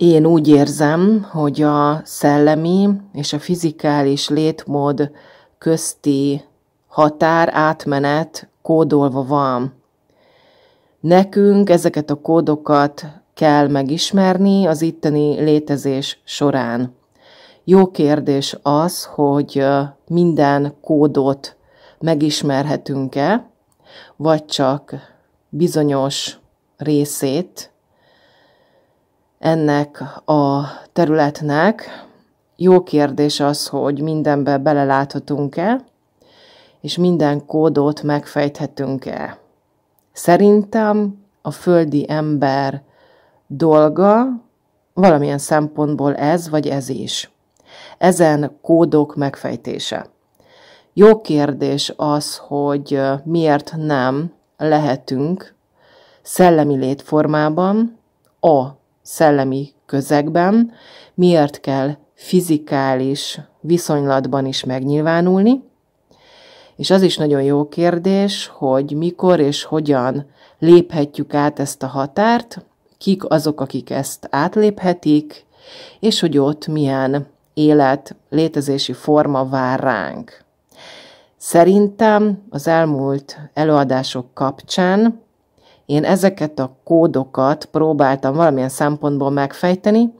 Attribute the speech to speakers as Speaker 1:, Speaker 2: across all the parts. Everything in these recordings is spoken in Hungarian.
Speaker 1: Én úgy érzem, hogy a szellemi és a fizikális létmód közti határ, átmenet kódolva van. Nekünk ezeket a kódokat kell megismerni az itteni létezés során. Jó kérdés az, hogy minden kódot megismerhetünk-e, vagy csak bizonyos részét, ennek a területnek. Jó kérdés az, hogy mindenbe beleláthatunk-e, és minden kódot megfejthetünk-e. Szerintem a földi ember dolga valamilyen szempontból ez vagy ez is. Ezen kódok megfejtése. Jó kérdés az, hogy miért nem lehetünk szellemi létformában a szellemi közegben, miért kell fizikális viszonylatban is megnyilvánulni, és az is nagyon jó kérdés, hogy mikor és hogyan léphetjük át ezt a határt, kik azok, akik ezt átléphetik, és hogy ott milyen élet, létezési forma vár ránk. Szerintem az elmúlt előadások kapcsán én ezeket a kódokat próbáltam valamilyen szempontból megfejteni,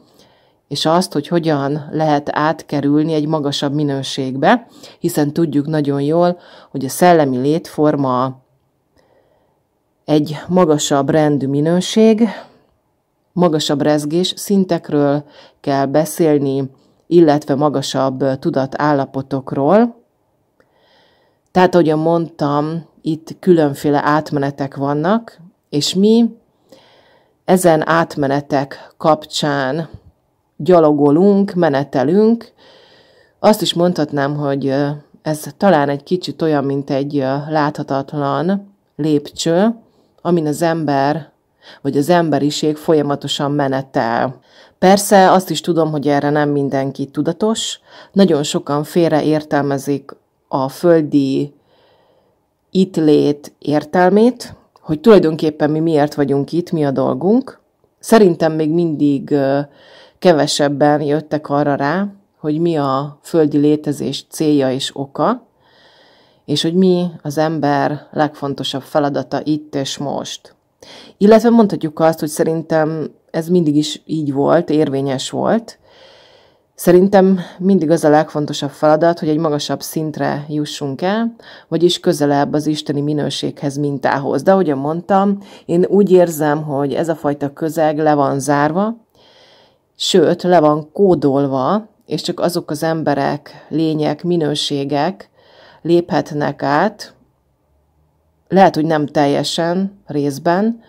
Speaker 1: és azt, hogy hogyan lehet átkerülni egy magasabb minőségbe, hiszen tudjuk nagyon jól, hogy a szellemi létforma egy magasabb rendű minőség, magasabb rezgés szintekről kell beszélni, illetve magasabb tudatállapotokról. Tehát, ahogyan mondtam, itt különféle átmenetek vannak, és mi ezen átmenetek kapcsán gyalogolunk, menetelünk. Azt is mondhatnám, hogy ez talán egy kicsit olyan, mint egy láthatatlan lépcső, amin az ember vagy az emberiség folyamatosan menetel. Persze azt is tudom, hogy erre nem mindenki tudatos, nagyon sokan félreértelmezik a földi itt lét értelmét, hogy tulajdonképpen mi miért vagyunk itt, mi a dolgunk. Szerintem még mindig kevesebben jöttek arra rá, hogy mi a földi létezés célja és oka, és hogy mi az ember legfontosabb feladata itt és most. Illetve mondhatjuk azt, hogy szerintem ez mindig is így volt, érvényes volt, Szerintem mindig az a legfontosabb feladat, hogy egy magasabb szintre jussunk el, vagyis közelebb az isteni minőséghez, mintához. De ahogy mondtam, én úgy érzem, hogy ez a fajta közeg le van zárva, sőt, le van kódolva, és csak azok az emberek, lények, minőségek léphetnek át, lehet, hogy nem teljesen részben,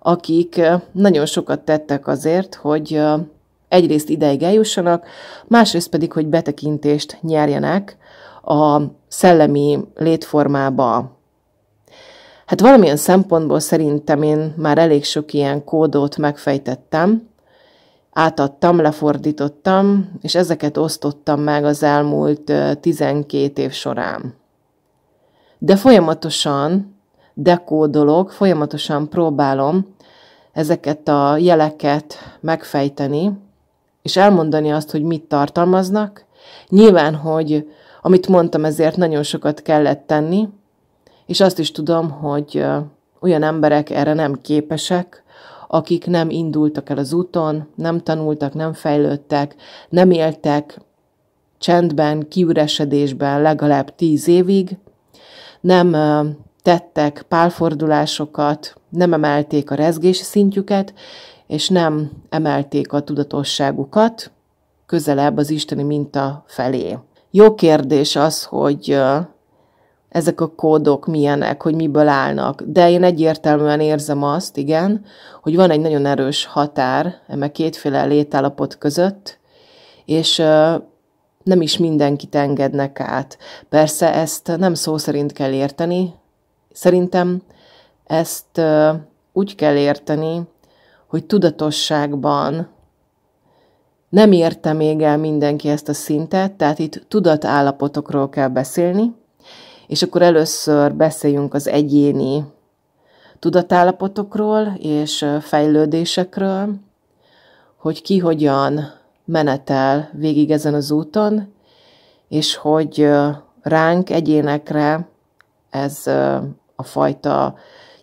Speaker 1: akik eh, nagyon sokat tettek azért, hogy eh, egyrészt ideig eljussanak, másrészt pedig, hogy betekintést nyerjenek a szellemi létformába. Hát valamilyen szempontból szerintem én már elég sok ilyen kódot megfejtettem, átadtam, lefordítottam, és ezeket osztottam meg az elmúlt 12 év során. De folyamatosan dekódolok, folyamatosan próbálom ezeket a jeleket megfejteni, és elmondani azt, hogy mit tartalmaznak. Nyilván, hogy amit mondtam, ezért nagyon sokat kellett tenni, és azt is tudom, hogy olyan emberek erre nem képesek, akik nem indultak el az úton, nem tanultak, nem fejlődtek, nem éltek csendben, kiüresedésben legalább tíz évig, nem tettek pálfordulásokat, nem emelték a rezgési szintjüket, és nem emelték a tudatosságukat közelebb az isteni minta felé. Jó kérdés az, hogy ezek a kódok milyenek, hogy miből állnak. De én egyértelműen érzem azt, igen, hogy van egy nagyon erős határ eme kétféle létállapot között, és nem is mindenkit engednek át. Persze ezt nem szó szerint kell érteni, szerintem ezt úgy kell érteni, hogy tudatosságban nem érte még el mindenki ezt a szintet, tehát itt tudatállapotokról kell beszélni, és akkor először beszéljünk az egyéni tudatállapotokról és fejlődésekről, hogy ki hogyan menetel végig ezen az úton, és hogy ránk egyénekre ez a fajta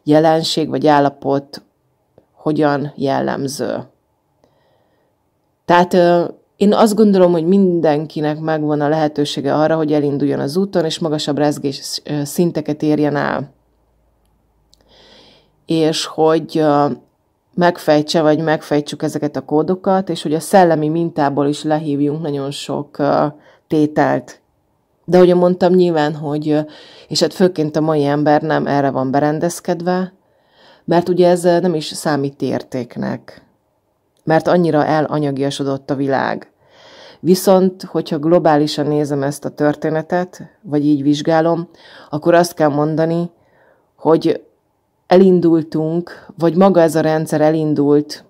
Speaker 1: jelenség vagy állapot hogyan jellemző. Tehát én azt gondolom, hogy mindenkinek megvan a lehetősége arra, hogy elinduljon az úton, és magasabb rezgés szinteket érjen el. És hogy megfejtse, vagy megfejtsük ezeket a kódokat, és hogy a szellemi mintából is lehívjunk nagyon sok tételt. De ahogy mondtam, nyilván, hogy, és hát főként a mai ember nem erre van berendezkedve, mert ugye ez eh, nem is számít értéknek, mert annyira elanyagiasodott a világ. Viszont, hogyha globálisan nézem ezt a történetet, vagy így vizsgálom, akkor azt kell mondani, hogy elindultunk, vagy maga ez a rendszer elindult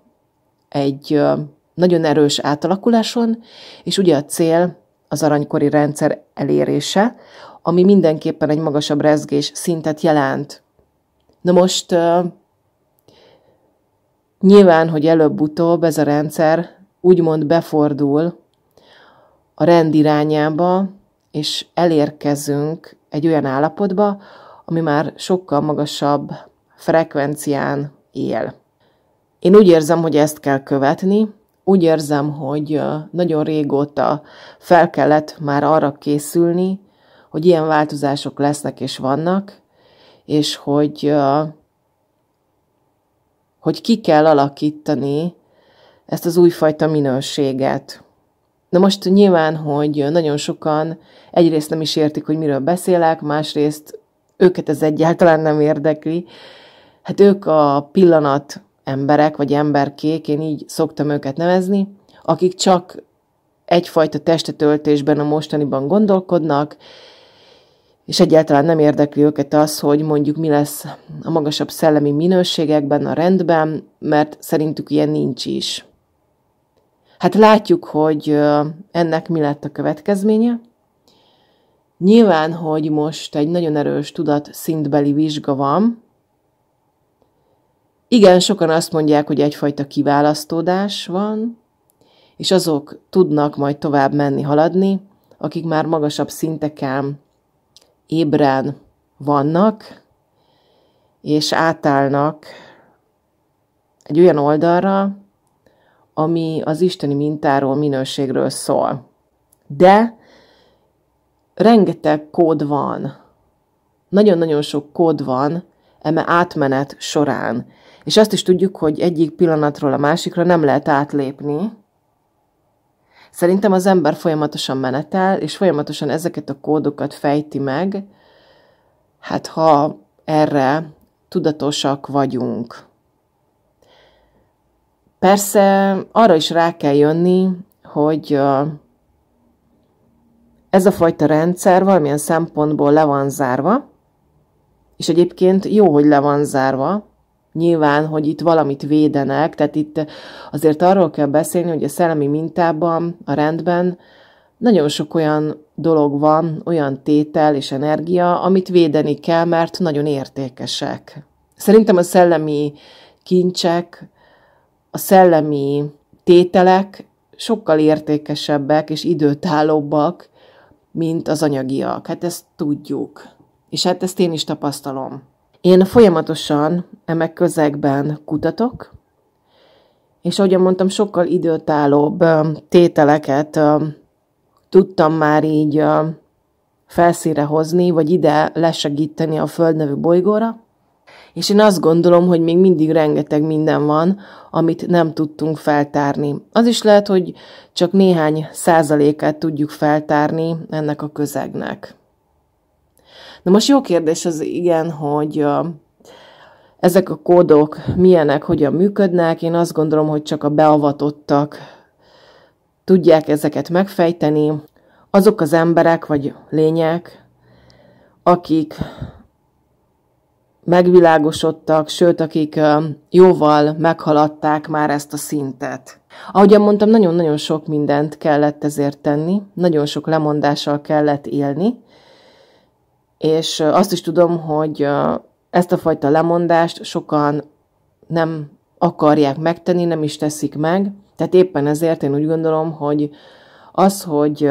Speaker 1: egy eh, nagyon erős átalakuláson, és ugye a cél az aranykori rendszer elérése, ami mindenképpen egy magasabb rezgés szintet jelent. Na most eh, Nyilván, hogy előbb-utóbb ez a rendszer úgymond befordul a rend irányába, és elérkezünk egy olyan állapotba, ami már sokkal magasabb frekvencián él. Én úgy érzem, hogy ezt kell követni, úgy érzem, hogy nagyon régóta fel kellett már arra készülni, hogy ilyen változások lesznek és vannak, és hogy hogy ki kell alakítani ezt az újfajta minőséget. Na most nyilván, hogy nagyon sokan egyrészt nem is értik, hogy miről beszélek, másrészt őket ez egyáltalán nem érdekli. Hát ők a pillanat emberek, vagy emberkék, én így szoktam őket nevezni, akik csak egyfajta testetöltésben a mostaniban gondolkodnak, és egyáltalán nem érdekli őket az, hogy mondjuk mi lesz a magasabb szellemi minőségekben, a rendben, mert szerintük ilyen nincs is. Hát látjuk, hogy ennek mi lett a következménye. Nyilván, hogy most egy nagyon erős tudat szintbeli vizsga van. Igen, sokan azt mondják, hogy egyfajta kiválasztódás van, és azok tudnak majd tovább menni, haladni, akik már magasabb szinteken ébren vannak, és átállnak egy olyan oldalra, ami az isteni mintáról, minőségről szól. De rengeteg kód van, nagyon-nagyon sok kód van eme átmenet során. És azt is tudjuk, hogy egyik pillanatról a másikra nem lehet átlépni, Szerintem az ember folyamatosan menetel, és folyamatosan ezeket a kódokat fejti meg, hát ha erre tudatosak vagyunk. Persze arra is rá kell jönni, hogy ez a fajta rendszer valamilyen szempontból le van zárva, és egyébként jó, hogy le van zárva, nyilván, hogy itt valamit védenek, tehát itt azért arról kell beszélni, hogy a szellemi mintában, a rendben nagyon sok olyan dolog van, olyan tétel és energia, amit védeni kell, mert nagyon értékesek. Szerintem a szellemi kincsek, a szellemi tételek sokkal értékesebbek és időtállóbbak, mint az anyagiak. Hát ezt tudjuk. És hát ezt én is tapasztalom. Én folyamatosan emek közegben kutatok, és ahogyan mondtam, sokkal időtállóbb tételeket tudtam már így felszíre hozni, vagy ide lesegíteni a Föld nevű bolygóra, és én azt gondolom, hogy még mindig rengeteg minden van, amit nem tudtunk feltárni. Az is lehet, hogy csak néhány százalékát tudjuk feltárni ennek a közegnek. Na most jó kérdés az igen, hogy ezek a kódok milyenek, hogyan működnek. Én azt gondolom, hogy csak a beavatottak tudják ezeket megfejteni. Azok az emberek vagy lények, akik megvilágosodtak, sőt, akik jóval meghaladták már ezt a szintet. Ahogyan mondtam, nagyon-nagyon sok mindent kellett ezért tenni, nagyon sok lemondással kellett élni, és azt is tudom, hogy ezt a fajta lemondást sokan nem akarják megtenni, nem is teszik meg. Tehát éppen ezért én úgy gondolom, hogy az, hogy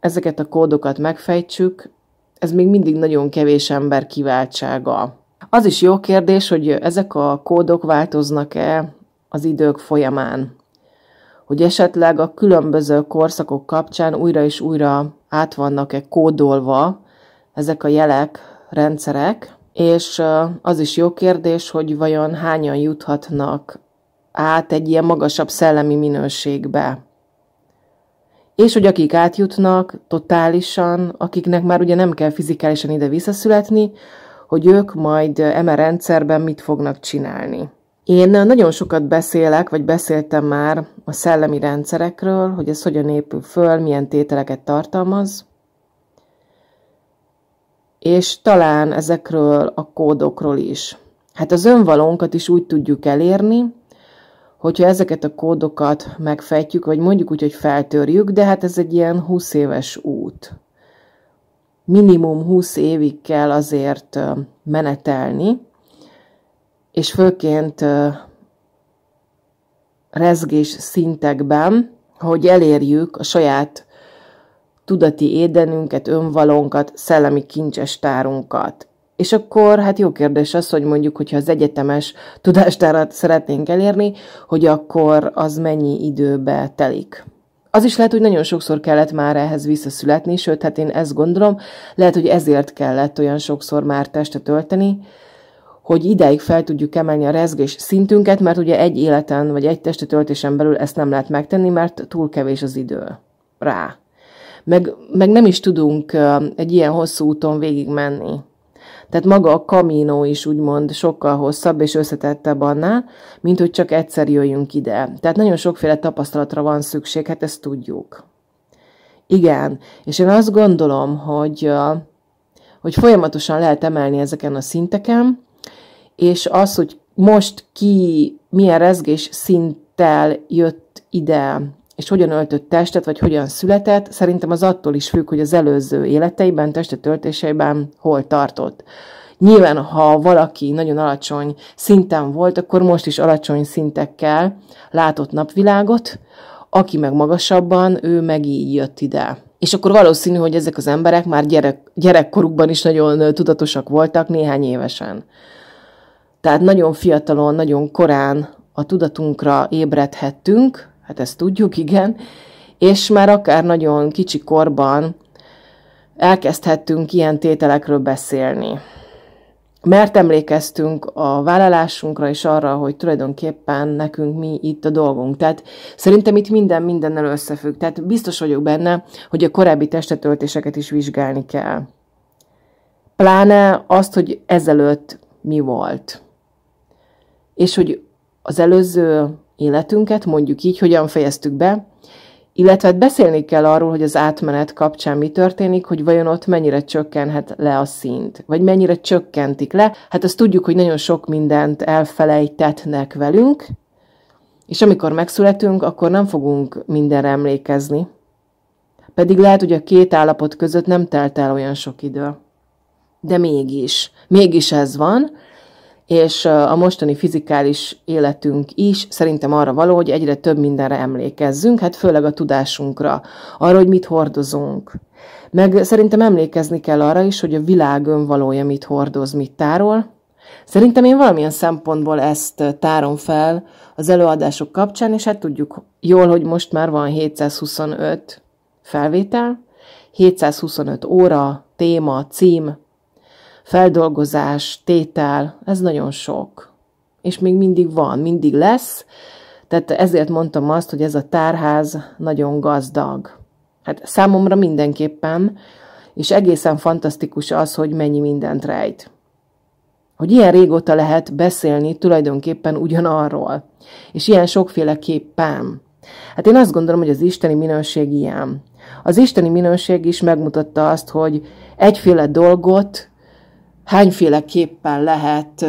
Speaker 1: ezeket a kódokat megfejtsük, ez még mindig nagyon kevés ember kiváltsága. Az is jó kérdés, hogy ezek a kódok változnak-e az idők folyamán. Hogy esetleg a különböző korszakok kapcsán újra és újra át vannak-e kódolva, ezek a jelek, rendszerek, és az is jó kérdés, hogy vajon hányan juthatnak át egy ilyen magasabb szellemi minőségbe. És hogy akik átjutnak totálisan, akiknek már ugye nem kell fizikálisan ide visszaszületni, hogy ők majd eme rendszerben mit fognak csinálni. Én nagyon sokat beszélek, vagy beszéltem már a szellemi rendszerekről, hogy ez hogyan épül föl, milyen tételeket tartalmaz, és talán ezekről a kódokról is. Hát az önvalónkat is úgy tudjuk elérni, hogyha ezeket a kódokat megfejtjük, vagy mondjuk úgy, hogy feltörjük, de hát ez egy ilyen 20 éves út. Minimum 20 évig kell azért menetelni, és főként rezgés szintekben, hogy elérjük a saját tudati édenünket, önvalónkat, szellemi kincsestárunkat. És akkor hát jó kérdés az, hogy mondjuk, hogyha az egyetemes tudástárat szeretnénk elérni, hogy akkor az mennyi időbe telik. Az is lehet, hogy nagyon sokszor kellett már ehhez visszaszületni, sőt, hát én ezt gondolom, lehet, hogy ezért kellett olyan sokszor már testet tölteni, hogy ideig fel tudjuk emelni a rezgés szintünket, mert ugye egy életen vagy egy testet belül ezt nem lehet megtenni, mert túl kevés az idő rá meg, meg nem is tudunk egy ilyen hosszú úton végigmenni. Tehát maga a kamínó is úgymond sokkal hosszabb és összetettebb annál, mint hogy csak egyszer jöjjünk ide. Tehát nagyon sokféle tapasztalatra van szükség, hát ezt tudjuk. Igen, és én azt gondolom, hogy, hogy folyamatosan lehet emelni ezeken a szinteken, és az, hogy most ki milyen rezgés szinttel jött ide és hogyan öltött testet, vagy hogyan született, szerintem az attól is függ, hogy az előző életeiben, öltéseiben hol tartott. Nyilván, ha valaki nagyon alacsony szinten volt, akkor most is alacsony szintekkel látott napvilágot, aki meg magasabban, ő meg így jött ide. És akkor valószínű, hogy ezek az emberek már gyerek, gyerekkorukban is nagyon tudatosak voltak, néhány évesen. Tehát nagyon fiatalon, nagyon korán a tudatunkra ébredhettünk, Hát ezt tudjuk, igen. És már akár nagyon kicsi korban elkezdhettünk ilyen tételekről beszélni. Mert emlékeztünk a vállalásunkra és arra, hogy tulajdonképpen nekünk mi itt a dolgunk. Tehát szerintem itt minden mindennel összefügg. Tehát biztos vagyok benne, hogy a korábbi testetöltéseket is vizsgálni kell. Pláne azt, hogy ezelőtt mi volt. És hogy az előző életünket, mondjuk így, hogyan fejeztük be, illetve hát beszélni kell arról, hogy az átmenet kapcsán mi történik, hogy vajon ott mennyire csökkenhet le a szint, vagy mennyire csökkentik le. Hát azt tudjuk, hogy nagyon sok mindent elfelejtetnek velünk, és amikor megszületünk, akkor nem fogunk mindenre emlékezni. Pedig lehet, hogy a két állapot között nem telt el olyan sok idő. De mégis, mégis ez van, és a mostani fizikális életünk is szerintem arra való, hogy egyre több mindenre emlékezzünk, hát főleg a tudásunkra, arra, hogy mit hordozunk. Meg szerintem emlékezni kell arra is, hogy a világ önvalója mit hordoz, mit tárol. Szerintem én valamilyen szempontból ezt tárom fel az előadások kapcsán, és hát tudjuk jól, hogy most már van 725 felvétel, 725 óra, téma, cím, feldolgozás, tétel, ez nagyon sok. És még mindig van, mindig lesz, tehát ezért mondtam azt, hogy ez a tárház nagyon gazdag. Hát számomra mindenképpen, és egészen fantasztikus az, hogy mennyi mindent rejt. Hogy ilyen régóta lehet beszélni tulajdonképpen ugyanarról, és ilyen sokféleképpen. Hát én azt gondolom, hogy az isteni minőség ilyen. Az isteni minőség is megmutatta azt, hogy egyféle dolgot hányféleképpen lehet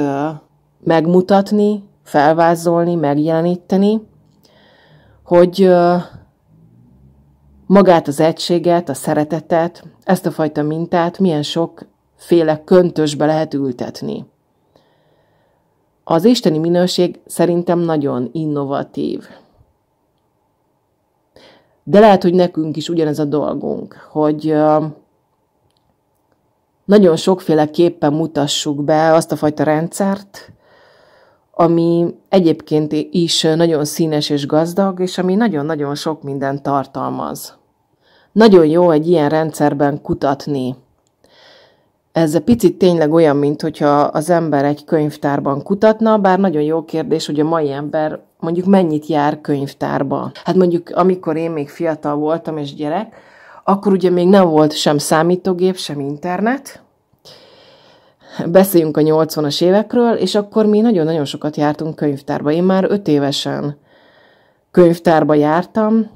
Speaker 1: megmutatni, felvázolni, megjeleníteni, hogy magát az egységet, a szeretetet, ezt a fajta mintát milyen sokféle köntösbe lehet ültetni. Az isteni minőség szerintem nagyon innovatív. De lehet, hogy nekünk is ugyanez a dolgunk, hogy nagyon sokféleképpen mutassuk be azt a fajta rendszert, ami egyébként is nagyon színes és gazdag, és ami nagyon-nagyon sok mindent tartalmaz. Nagyon jó egy ilyen rendszerben kutatni. Ez egy picit tényleg olyan, mint hogyha az ember egy könyvtárban kutatna, bár nagyon jó kérdés, hogy a mai ember mondjuk mennyit jár könyvtárba. Hát mondjuk amikor én még fiatal voltam és gyerek, akkor ugye még nem volt sem számítógép, sem internet. Beszéljünk a 80-as évekről, és akkor mi nagyon-nagyon sokat jártunk könyvtárba. Én már öt évesen könyvtárba jártam,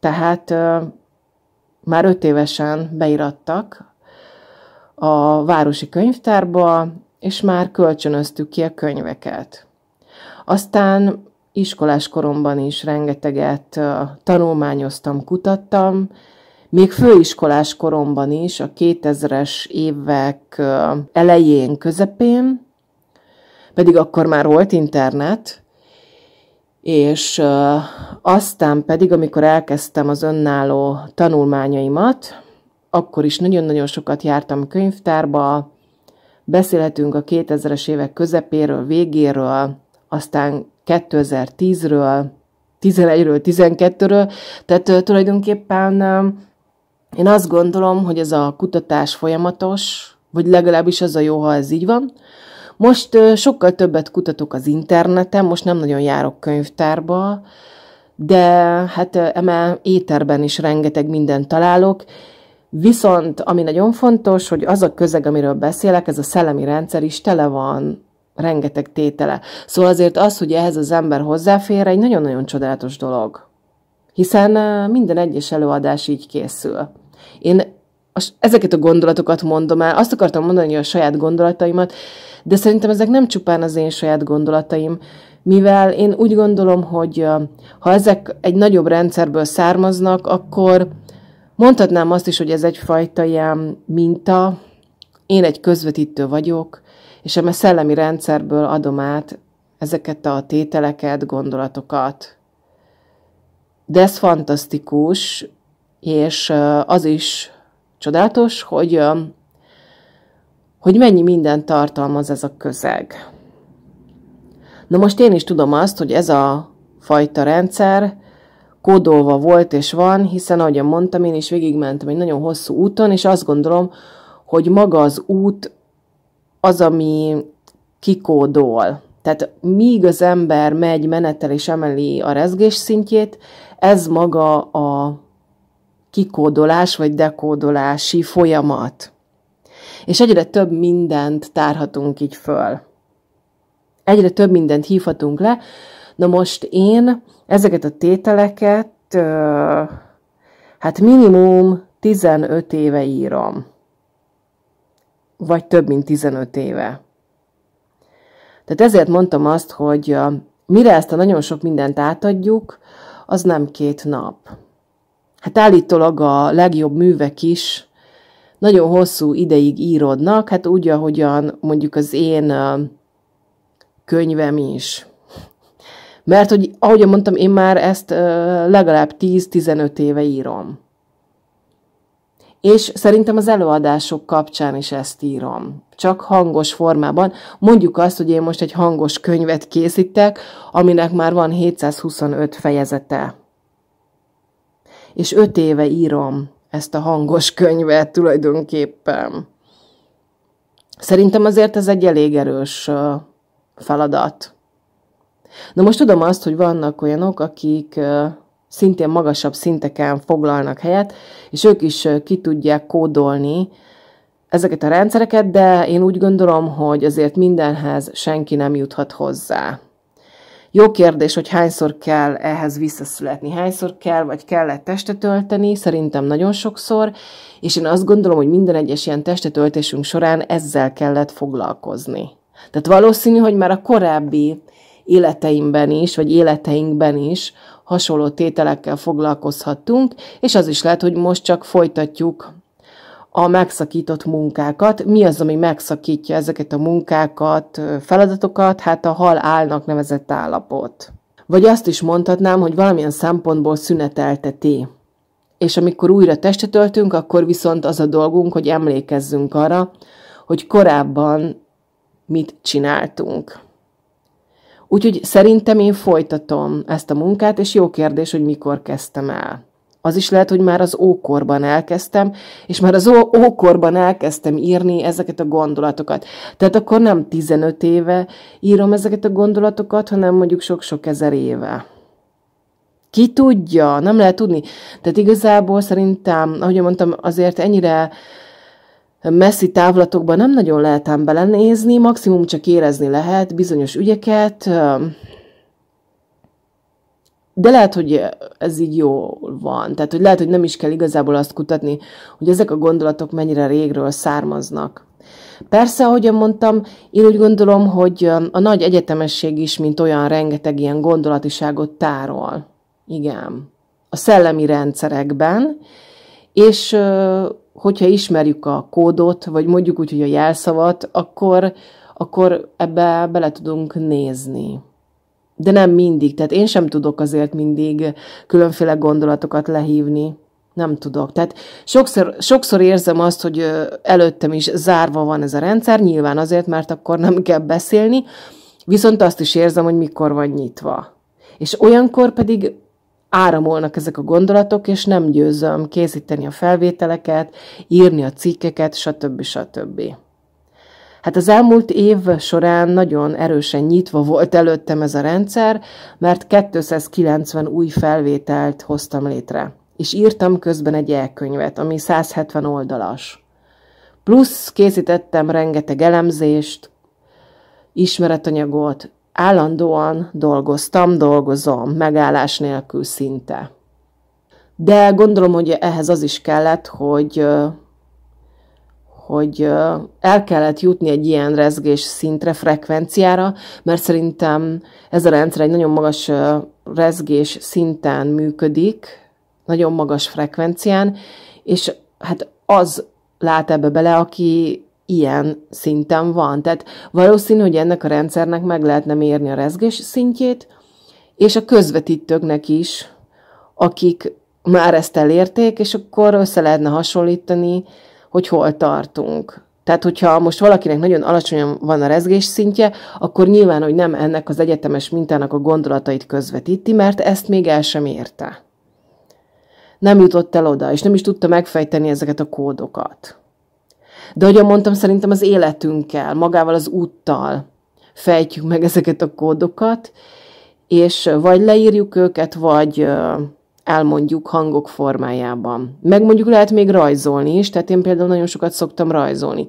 Speaker 1: tehát uh, már öt évesen beirattak a városi könyvtárba, és már kölcsönöztük ki a könyveket. Aztán iskolás koromban is rengeteget tanulmányoztam, kutattam, még főiskolás koromban is, a 2000-es évek elején, közepén, pedig akkor már volt internet, és aztán pedig, amikor elkezdtem az önálló tanulmányaimat, akkor is nagyon-nagyon sokat jártam könyvtárba, beszélhetünk a 2000-es évek közepéről, végéről, aztán 2010-ről, 11-ről, 12-ről, tehát tulajdonképpen én azt gondolom, hogy ez a kutatás folyamatos, vagy legalábbis az a jó, ha ez így van. Most sokkal többet kutatok az interneten, most nem nagyon járok könyvtárba, de hát eme éterben is rengeteg mindent találok, Viszont, ami nagyon fontos, hogy az a közeg, amiről beszélek, ez a szellemi rendszer is tele van rengeteg tétele. Szóval azért az, hogy ehhez az ember hozzáfér, egy nagyon-nagyon csodálatos dolog. Hiszen minden egyes előadás így készül. Én ezeket a gondolatokat mondom el, azt akartam mondani, hogy a saját gondolataimat, de szerintem ezek nem csupán az én saját gondolataim, mivel én úgy gondolom, hogy ha ezek egy nagyobb rendszerből származnak, akkor mondhatnám azt is, hogy ez egyfajta ilyen minta, én egy közvetítő vagyok, és a szellemi rendszerből adom át ezeket a tételeket, gondolatokat. De ez fantasztikus, és az is csodálatos, hogy, hogy mennyi minden tartalmaz ez a közeg. Na most én is tudom azt, hogy ez a fajta rendszer kódolva volt és van, hiszen ahogy mondtam, én is végigmentem egy nagyon hosszú úton, és azt gondolom, hogy maga az út az, ami kikódol. Tehát míg az ember megy, menetel és emeli a rezgés szintjét, ez maga a kikódolás vagy dekódolási folyamat. És egyre több mindent tárhatunk így föl. Egyre több mindent hívhatunk le. Na most én ezeket a tételeket hát minimum 15 éve írom. Vagy több, mint 15 éve. Tehát ezért mondtam azt, hogy mire ezt a nagyon sok mindent átadjuk, az nem két nap. Hát állítólag a legjobb művek is nagyon hosszú ideig írodnak, hát úgy, ahogyan mondjuk az én könyvem is. Mert, hogy ahogy mondtam, én már ezt legalább 10-15 éve írom. És szerintem az előadások kapcsán is ezt írom. Csak hangos formában. Mondjuk azt, hogy én most egy hangos könyvet készítek, aminek már van 725 fejezete és öt éve írom ezt a hangos könyvet tulajdonképpen. Szerintem azért ez egy elég erős feladat. Na most tudom azt, hogy vannak olyanok, akik szintén magasabb szinteken foglalnak helyet, és ők is ki tudják kódolni ezeket a rendszereket, de én úgy gondolom, hogy azért mindenhez senki nem juthat hozzá. Jó kérdés, hogy hányszor kell ehhez visszaszületni, hányszor kell, vagy kellett testet ölteni, szerintem nagyon sokszor, és én azt gondolom, hogy minden egyes ilyen testet öltésünk során ezzel kellett foglalkozni. Tehát valószínű, hogy már a korábbi életeimben is, vagy életeinkben is hasonló tételekkel foglalkozhattunk, és az is lehet, hogy most csak folytatjuk a megszakított munkákat. Mi az, ami megszakítja ezeket a munkákat, feladatokat? Hát a hal állnak nevezett állapot. Vagy azt is mondhatnám, hogy valamilyen szempontból szünetelteti. És amikor újra testet öltünk, akkor viszont az a dolgunk, hogy emlékezzünk arra, hogy korábban mit csináltunk. Úgyhogy szerintem én folytatom ezt a munkát, és jó kérdés, hogy mikor kezdtem el. Az is lehet, hogy már az ókorban elkezdtem, és már az ókorban elkezdtem írni ezeket a gondolatokat. Tehát akkor nem 15 éve írom ezeket a gondolatokat, hanem mondjuk sok-sok ezer éve. Ki tudja? Nem lehet tudni. Tehát igazából szerintem, ahogy mondtam, azért ennyire messzi távlatokban nem nagyon lehet belenézni, maximum csak érezni lehet bizonyos ügyeket, de lehet, hogy ez így jó van. Tehát, hogy lehet, hogy nem is kell igazából azt kutatni, hogy ezek a gondolatok mennyire régről származnak. Persze, ahogyan mondtam, én úgy gondolom, hogy um, a nagy egyetemesség is, mint olyan rengeteg ilyen gondolatiságot tárol. Igen. A szellemi rendszerekben, és hogyha ismerjük a kódot, vagy mondjuk úgy, hogy a jelszavat, akkor, akkor ebbe bele tudunk nézni de nem mindig. Tehát én sem tudok azért mindig különféle gondolatokat lehívni. Nem tudok. Tehát sokszor, sokszor érzem azt, hogy előttem is zárva van ez a rendszer, nyilván azért, mert akkor nem kell beszélni, viszont azt is érzem, hogy mikor van nyitva. És olyankor pedig áramolnak ezek a gondolatok, és nem győzöm készíteni a felvételeket, írni a cikkeket, stb. stb. Hát az elmúlt év során nagyon erősen nyitva volt előttem ez a rendszer, mert 290 új felvételt hoztam létre, és írtam közben egy elkönyvet, ami 170 oldalas. Plusz készítettem rengeteg elemzést, ismeretanyagot, állandóan dolgoztam, dolgozom, megállás nélkül szinte. De gondolom, hogy ehhez az is kellett, hogy hogy el kellett jutni egy ilyen rezgés szintre, frekvenciára, mert szerintem ez a rendszer egy nagyon magas rezgés szinten működik, nagyon magas frekvencián, és hát az lát ebbe bele, aki ilyen szinten van. Tehát valószínű, hogy ennek a rendszernek meg lehetne mérni a rezgés szintjét, és a közvetítőknek is, akik már ezt elérték, és akkor össze lehetne hasonlítani, hogy hol tartunk. Tehát, hogyha most valakinek nagyon alacsonyan van a rezgés szintje, akkor nyilván, hogy nem ennek az egyetemes mintának a gondolatait közvetíti, mert ezt még el sem érte. Nem jutott el oda, és nem is tudta megfejteni ezeket a kódokat. De ahogy mondtam, szerintem az életünkkel, magával az úttal fejtjük meg ezeket a kódokat, és vagy leírjuk őket, vagy elmondjuk hangok formájában. Meg mondjuk lehet még rajzolni is, tehát én például nagyon sokat szoktam rajzolni.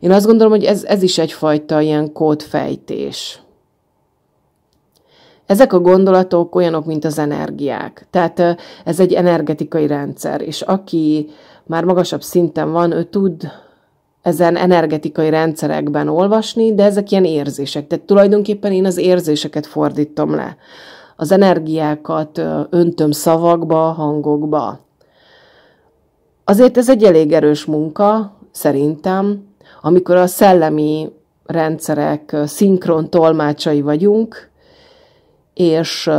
Speaker 1: Én azt gondolom, hogy ez, ez is egyfajta ilyen kódfejtés. Ezek a gondolatok olyanok, mint az energiák. Tehát ez egy energetikai rendszer, és aki már magasabb szinten van, ő tud ezen energetikai rendszerekben olvasni, de ezek ilyen érzések. Tehát tulajdonképpen én az érzéseket fordítom le az energiákat öntöm szavakba, hangokba. Azért ez egy elég erős munka, szerintem, amikor a szellemi rendszerek szinkron tolmácsai vagyunk, és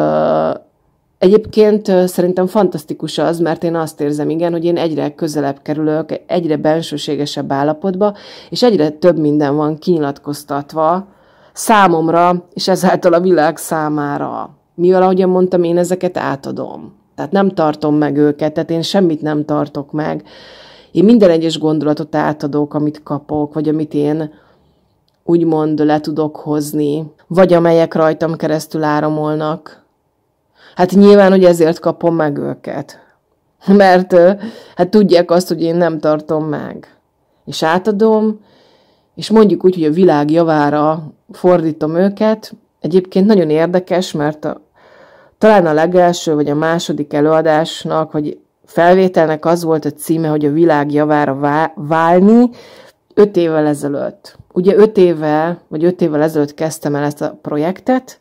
Speaker 1: Egyébként szerintem fantasztikus az, mert én azt érzem, igen, hogy én egyre közelebb kerülök, egyre bensőségesebb állapotba, és egyre több minden van kinyilatkoztatva számomra, és ezáltal a világ számára mivel ahogy mondtam, én ezeket átadom. Tehát nem tartom meg őket, tehát én semmit nem tartok meg. Én minden egyes gondolatot átadok, amit kapok, vagy amit én úgymond le tudok hozni, vagy amelyek rajtam keresztül áramolnak. Hát nyilván, hogy ezért kapom meg őket. Mert hát tudják azt, hogy én nem tartom meg. És átadom, és mondjuk úgy, hogy a világ javára fordítom őket. Egyébként nagyon érdekes, mert a talán a legelső vagy a második előadásnak, vagy felvételnek az volt a címe, hogy a világ javára vá- válni, öt évvel ezelőtt. Ugye öt évvel, vagy öt évvel ezelőtt kezdtem el ezt a projektet,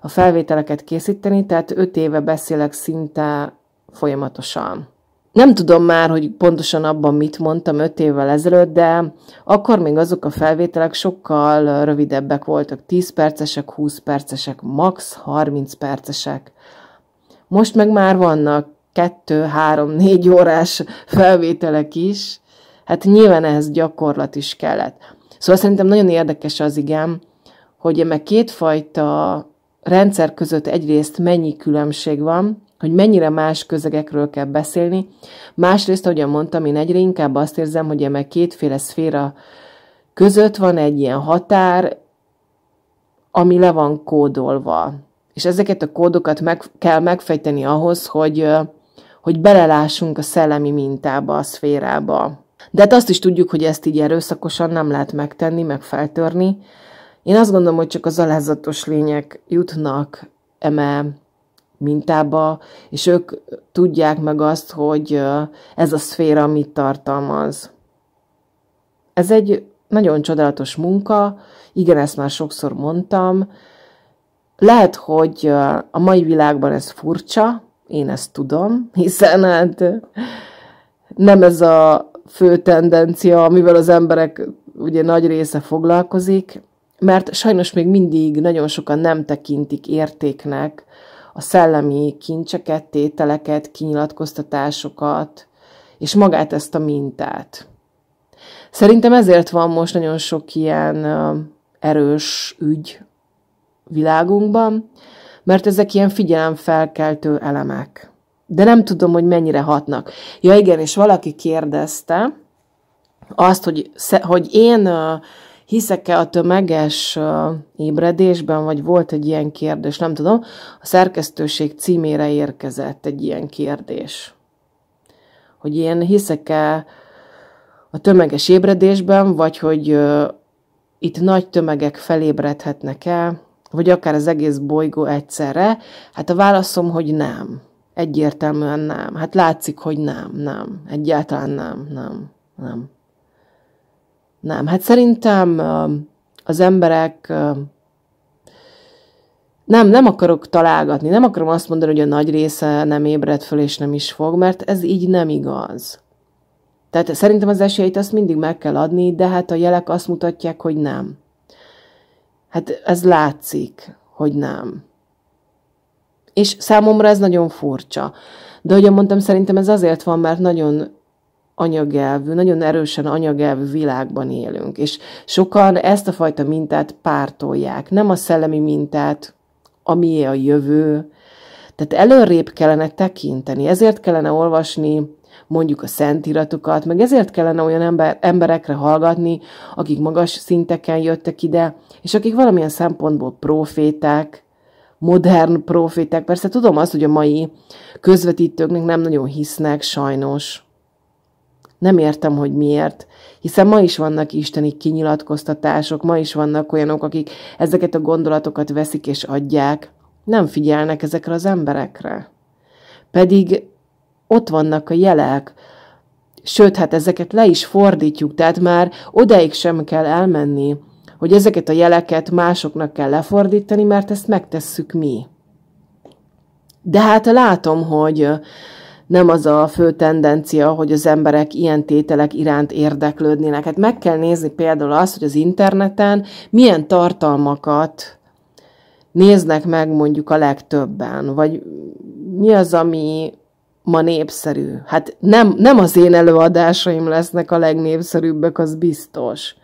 Speaker 1: a felvételeket készíteni, tehát öt éve beszélek szinte folyamatosan nem tudom már, hogy pontosan abban mit mondtam öt évvel ezelőtt, de akkor még azok a felvételek sokkal rövidebbek voltak, 10 percesek, 20 percesek, max 30 percesek. Most meg már vannak 2-3-4 órás felvételek is, hát nyilván ehhez gyakorlat is kellett. Szóval szerintem nagyon érdekes az igen, hogy meg kétfajta rendszer között egyrészt mennyi különbség van, hogy mennyire más közegekről kell beszélni. Másrészt, ahogyan mondtam, én egyre inkább azt érzem, hogy ilyen kétféle szféra között van egy ilyen határ, ami le van kódolva. És ezeket a kódokat meg kell megfejteni ahhoz, hogy, hogy belelássunk a szellemi mintába, a szférába. De hát azt is tudjuk, hogy ezt így erőszakosan nem lehet megtenni, meg feltörni. Én azt gondolom, hogy csak az alázatos lények jutnak eme mintába, és ők tudják meg azt, hogy ez a szféra mit tartalmaz. Ez egy nagyon csodálatos munka, igen, ezt már sokszor mondtam. Lehet, hogy a mai világban ez furcsa, én ezt tudom, hiszen hát nem ez a fő tendencia, amivel az emberek ugye nagy része foglalkozik, mert sajnos még mindig nagyon sokan nem tekintik értéknek a szellemi kincseket, tételeket, kinyilatkoztatásokat, és magát ezt a mintát. Szerintem ezért van most nagyon sok ilyen erős ügy világunkban, mert ezek ilyen figyelemfelkeltő elemek. De nem tudom, hogy mennyire hatnak. Ja igen, és valaki kérdezte azt, hogy, hogy én hiszek-e a tömeges ébredésben, vagy volt egy ilyen kérdés, nem tudom, a szerkesztőség címére érkezett egy ilyen kérdés. Hogy én hiszek-e a tömeges ébredésben, vagy hogy itt nagy tömegek felébredhetnek-e, vagy akár az egész bolygó egyszerre? Hát a válaszom, hogy nem. Egyértelműen nem. Hát látszik, hogy nem, nem. Egyáltalán nem, nem, nem. Nem, hát szerintem um, az emberek um, nem, nem akarok találgatni, nem akarom azt mondani, hogy a nagy része nem ébred föl és nem is fog, mert ez így nem igaz. Tehát szerintem az esélyt azt mindig meg kell adni, de hát a jelek azt mutatják, hogy nem. Hát ez látszik, hogy nem. És számomra ez nagyon furcsa. De ahogy mondtam, szerintem ez azért van, mert nagyon anyagelvű, nagyon erősen anyagelvű világban élünk, és sokan ezt a fajta mintát pártolják, nem a szellemi mintát, ami a jövő, tehát előrébb kellene tekinteni, ezért kellene olvasni mondjuk a szentiratokat, meg ezért kellene olyan ember, emberekre hallgatni, akik magas szinteken jöttek ide, és akik valamilyen szempontból proféták, modern proféták. Persze tudom azt, hogy a mai közvetítőknek nem nagyon hisznek, sajnos, nem értem, hogy miért. Hiszen ma is vannak isteni kinyilatkoztatások, ma is vannak olyanok, akik ezeket a gondolatokat veszik és adják. Nem figyelnek ezekre az emberekre. Pedig ott vannak a jelek, Sőt, hát ezeket le is fordítjuk, tehát már odaig sem kell elmenni, hogy ezeket a jeleket másoknak kell lefordítani, mert ezt megtesszük mi. De hát látom, hogy nem az a fő tendencia, hogy az emberek ilyen tételek iránt érdeklődnének. Hát meg kell nézni például azt, hogy az interneten milyen tartalmakat néznek meg mondjuk a legtöbben, vagy mi az, ami ma népszerű. Hát nem, nem az én előadásaim lesznek a legnépszerűbbek, az biztos.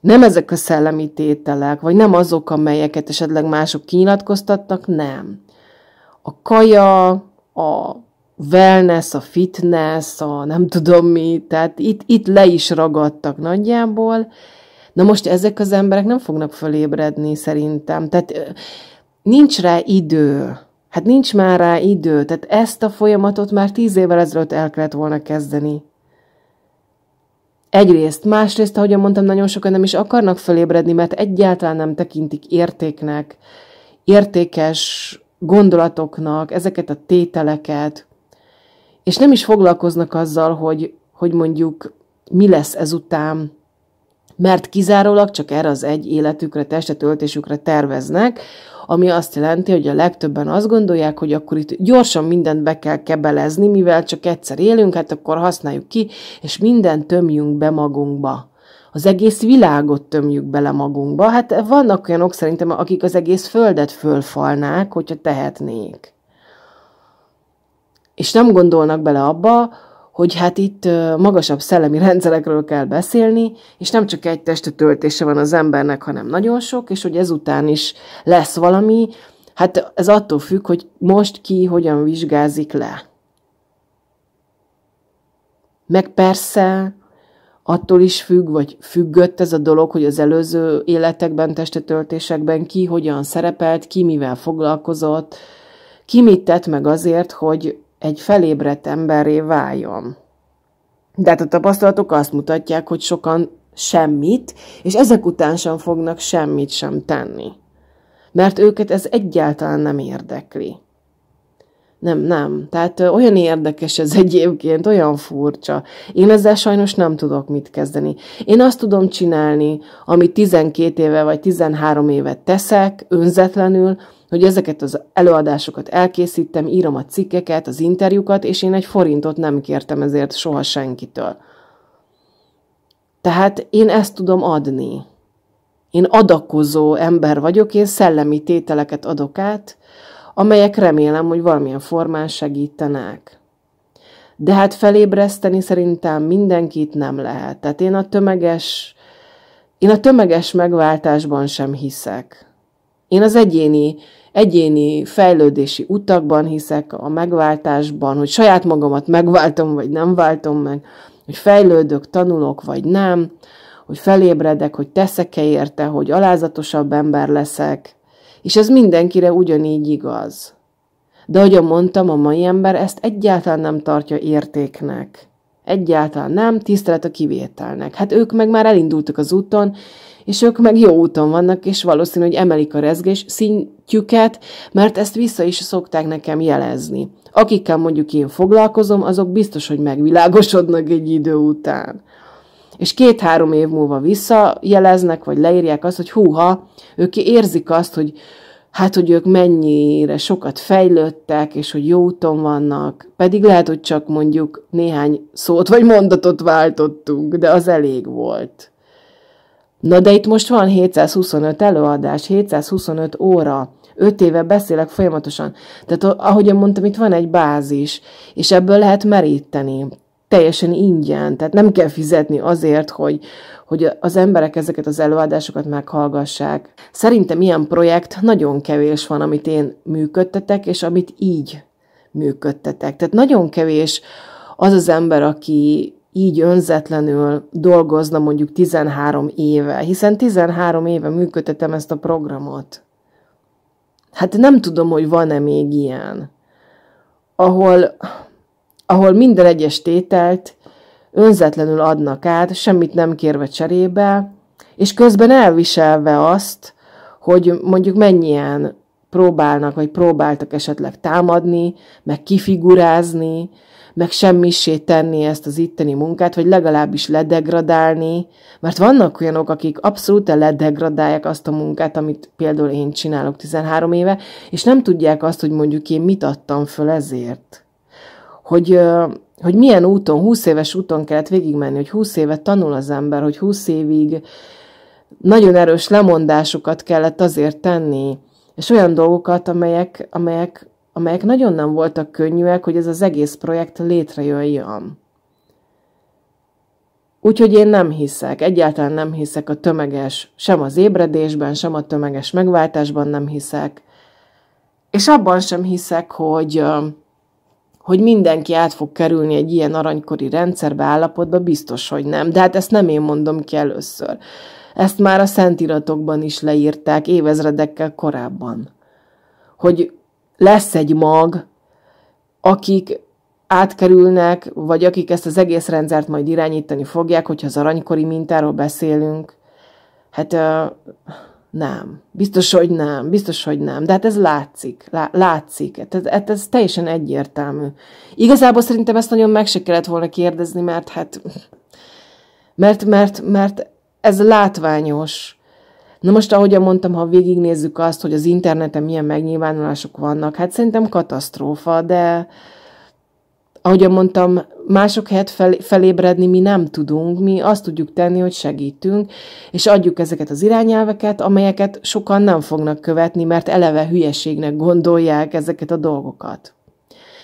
Speaker 1: Nem ezek a szellemi tételek, vagy nem azok, amelyeket esetleg mások kinyilatkoztatnak, nem. A kaja, a wellness, a fitness, a nem tudom mi, tehát itt, itt le is ragadtak nagyjából. Na most ezek az emberek nem fognak fölébredni szerintem. Tehát nincs rá idő. Hát nincs már rá idő. Tehát ezt a folyamatot már tíz évvel ezelőtt el kellett volna kezdeni. Egyrészt, másrészt, ahogy mondtam, nagyon sokan nem is akarnak fölébredni, mert egyáltalán nem tekintik értéknek, értékes gondolatoknak ezeket a tételeket, és nem is foglalkoznak azzal, hogy, hogy mondjuk mi lesz ezután, mert kizárólag csak erre az egy életükre, testetöltésükre terveznek, ami azt jelenti, hogy a legtöbben azt gondolják, hogy akkor itt gyorsan mindent be kell kebelezni, mivel csak egyszer élünk, hát akkor használjuk ki, és mindent tömjünk be magunkba. Az egész világot tömjük bele magunkba. Hát vannak olyanok szerintem, akik az egész földet fölfalnák, hogyha tehetnék és nem gondolnak bele abba, hogy hát itt magasabb szellemi rendszerekről kell beszélni, és nem csak egy testetöltése van az embernek, hanem nagyon sok, és hogy ezután is lesz valami, hát ez attól függ, hogy most ki hogyan vizsgázik le. Meg persze attól is függ, vagy függött ez a dolog, hogy az előző életekben, testetöltésekben ki hogyan szerepelt, ki mivel foglalkozott, ki mit tett meg azért, hogy egy felébredt emberré váljon. De hát a tapasztalatok azt mutatják, hogy sokan semmit, és ezek után sem fognak semmit sem tenni. Mert őket ez egyáltalán nem érdekli. Nem, nem. Tehát ö, olyan érdekes ez egyébként, olyan furcsa. Én ezzel sajnos nem tudok mit kezdeni. Én azt tudom csinálni, amit 12 éve vagy 13 éve teszek, önzetlenül, hogy ezeket az előadásokat elkészítem, írom a cikkeket, az interjúkat, és én egy forintot nem kértem ezért soha senkitől. Tehát én ezt tudom adni. Én adakozó ember vagyok, én szellemi tételeket adok át, amelyek remélem, hogy valamilyen formán segítenek. De hát felébreszteni szerintem mindenkit nem lehet. Tehát én a tömeges, én a tömeges megváltásban sem hiszek. Én az egyéni egyéni fejlődési utakban hiszek, a megváltásban, hogy saját magamat megváltom, vagy nem váltom meg, hogy fejlődök, tanulok, vagy nem, hogy felébredek, hogy teszek-e érte, hogy alázatosabb ember leszek, és ez mindenkire ugyanígy igaz. De ahogyan mondtam, a mai ember ezt egyáltalán nem tartja értéknek. Egyáltalán nem, tisztelet a kivételnek. Hát ők meg már elindultak az úton, és ők meg jó úton vannak, és valószínű, hogy emelik a rezgés szintjüket, mert ezt vissza is szokták nekem jelezni. Akikkel mondjuk én foglalkozom, azok biztos, hogy megvilágosodnak egy idő után. És két-három év múlva visszajeleznek, vagy leírják azt, hogy húha, ők érzik azt, hogy hát, hogy ők mennyire sokat fejlődtek, és hogy jó úton vannak, pedig lehet, hogy csak mondjuk néhány szót vagy mondatot váltottunk, de az elég volt. Na de itt most van 725 előadás, 725 óra. 5 éve beszélek folyamatosan. Tehát ahogy mondtam, itt van egy bázis, és ebből lehet meríteni teljesen ingyen, tehát nem kell fizetni azért, hogy, hogy az emberek ezeket az előadásokat meghallgassák. Szerintem ilyen projekt nagyon kevés van, amit én működtetek, és amit így működtetek. Tehát nagyon kevés az az ember, aki így önzetlenül dolgozna mondjuk 13 éve, hiszen 13 éve működtetem ezt a programot. Hát nem tudom, hogy van-e még ilyen, ahol, ahol minden egyes tételt önzetlenül adnak át, semmit nem kérve cserébe, és közben elviselve azt, hogy mondjuk mennyien próbálnak, vagy próbáltak esetleg támadni, meg kifigurázni, meg semmisé tenni ezt az itteni munkát, vagy legalábbis ledegradálni, mert vannak olyanok, akik abszolút ledegradálják azt a munkát, amit például én csinálok 13 éve, és nem tudják azt, hogy mondjuk én mit adtam föl ezért. Hogy, hogy milyen úton, 20 éves úton kellett végigmenni, hogy 20 évet tanul az ember, hogy 20 évig nagyon erős lemondásokat kellett azért tenni, és olyan dolgokat, amelyek, amelyek amelyek nagyon nem voltak könnyűek, hogy ez az egész projekt létrejöjjön. Úgyhogy én nem hiszek, egyáltalán nem hiszek a tömeges, sem az ébredésben, sem a tömeges megváltásban nem hiszek. És abban sem hiszek, hogy, hogy mindenki át fog kerülni egy ilyen aranykori rendszerbe, állapotba, biztos, hogy nem. De hát ezt nem én mondom ki először. Ezt már a szentiratokban is leírták évezredekkel korábban. Hogy lesz egy mag, akik átkerülnek, vagy akik ezt az egész rendszert majd irányítani fogják, hogyha az aranykori mintáról beszélünk. Hát nem. Biztos, hogy nem. Biztos, hogy nem. De hát ez látszik. Lá- látszik. Hát ez, hát ez teljesen egyértelmű. Igazából szerintem ezt nagyon meg se kellett volna kérdezni, mert hát... Mert, mert, mert ez látványos. Na most, ahogyan mondtam, ha végignézzük azt, hogy az interneten milyen megnyilvánulások vannak, hát szerintem katasztrófa, de ahogyan mondtam, mások helyett fel, felébredni mi nem tudunk, mi azt tudjuk tenni, hogy segítünk, és adjuk ezeket az irányelveket, amelyeket sokan nem fognak követni, mert eleve hülyeségnek gondolják ezeket a dolgokat.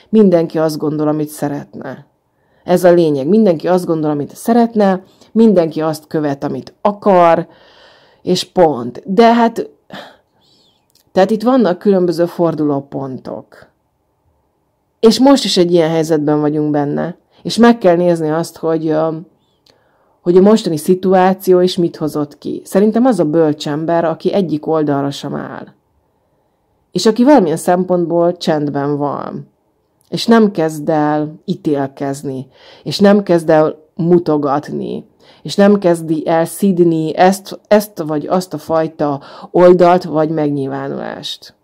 Speaker 1: Mindenki azt gondol, amit szeretne. Ez a lényeg. Mindenki azt gondol, amit szeretne, mindenki azt követ, amit akar, és pont. De hát, tehát itt vannak különböző fordulópontok. És most is egy ilyen helyzetben vagyunk benne. És meg kell nézni azt, hogy, hogy a mostani szituáció is mit hozott ki. Szerintem az a bölcsember, aki egyik oldalra sem áll. És aki valamilyen szempontból csendben van. És nem kezd el ítélkezni. És nem kezd el mutogatni és nem kezdi el szidni ezt, ezt vagy azt a fajta oldalt vagy megnyilvánulást.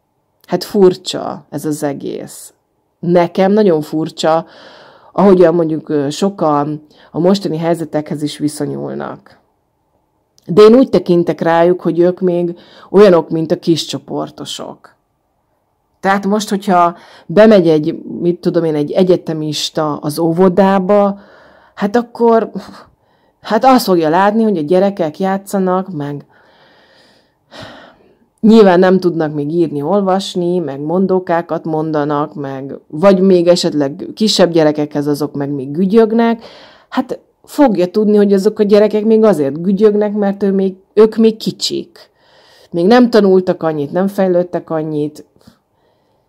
Speaker 1: Hát furcsa ez az egész. Nekem nagyon furcsa, ahogyan mondjuk sokan a mostani helyzetekhez is viszonyulnak. De én úgy tekintek rájuk, hogy ők még olyanok, mint a kis csoportosok. Tehát most, hogyha bemegy egy, mit tudom én, egy egyetemista az óvodába, hát akkor Hát azt fogja látni, hogy a gyerekek játszanak, meg nyilván nem tudnak még írni, olvasni, meg mondókákat mondanak, meg vagy még esetleg kisebb gyerekekhez azok meg még gügyögnek. Hát fogja tudni, hogy azok a gyerekek még azért gügyögnek, mert ő még, ők még kicsik. Még nem tanultak annyit, nem fejlődtek annyit.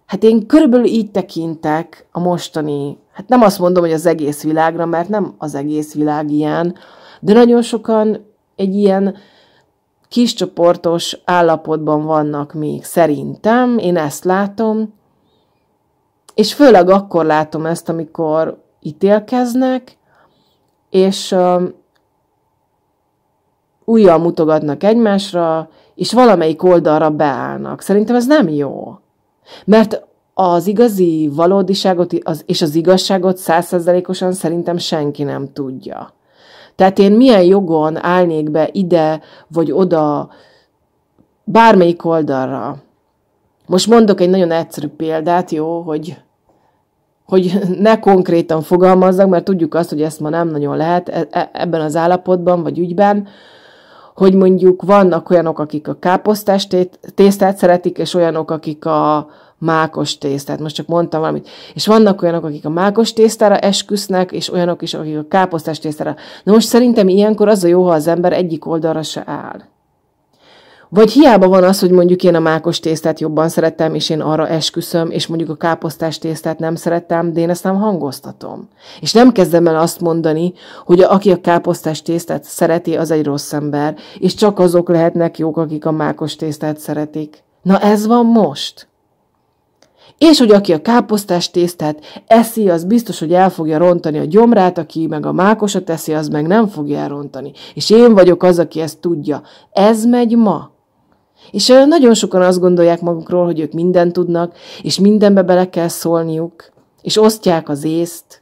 Speaker 1: Hát én körülbelül így tekintek a mostani, hát nem azt mondom, hogy az egész világra, mert nem az egész világ ilyen, de nagyon sokan egy ilyen kis csoportos állapotban vannak még, szerintem, én ezt látom, és főleg akkor látom ezt, amikor ítélkeznek, és um, újjal mutogatnak egymásra, és valamelyik oldalra beállnak. Szerintem ez nem jó. Mert az igazi valódiságot az, és az igazságot százszerzelékosan szerintem senki nem tudja. Tehát én milyen jogon állnék be ide vagy oda, bármelyik oldalra. Most mondok egy nagyon egyszerű példát, jó, hogy hogy ne konkrétan fogalmazzak, mert tudjuk azt, hogy ezt ma nem nagyon lehet e-, e-, ebben az állapotban vagy ügyben, hogy mondjuk vannak olyanok, akik a káposztást tésztát szeretik, és olyanok, akik a, mákos tésztát. Most csak mondtam valamit. És vannak olyanok, akik a mákos tésztára esküsznek, és olyanok is, akik a káposztás tésztára. Na most szerintem ilyenkor az a jó, ha az ember egyik oldalra se áll. Vagy hiába van az, hogy mondjuk én a mákos tésztát jobban szerettem, és én arra esküszöm, és mondjuk a káposztás tésztát nem szerettem, de én ezt nem hangoztatom. És nem kezdem el azt mondani, hogy a, aki a káposztás tésztát szereti, az egy rossz ember, és csak azok lehetnek jók, akik a mákos tésztát szeretik. Na ez van most. És hogy aki a káposztás tésztát eszi, az biztos, hogy el fogja rontani a gyomrát, aki meg a mákosat eszi, az meg nem fogja elrontani. És én vagyok az, aki ezt tudja. Ez megy ma. És nagyon sokan azt gondolják magukról, hogy ők mindent tudnak, és mindenbe bele kell szólniuk, és osztják az észt.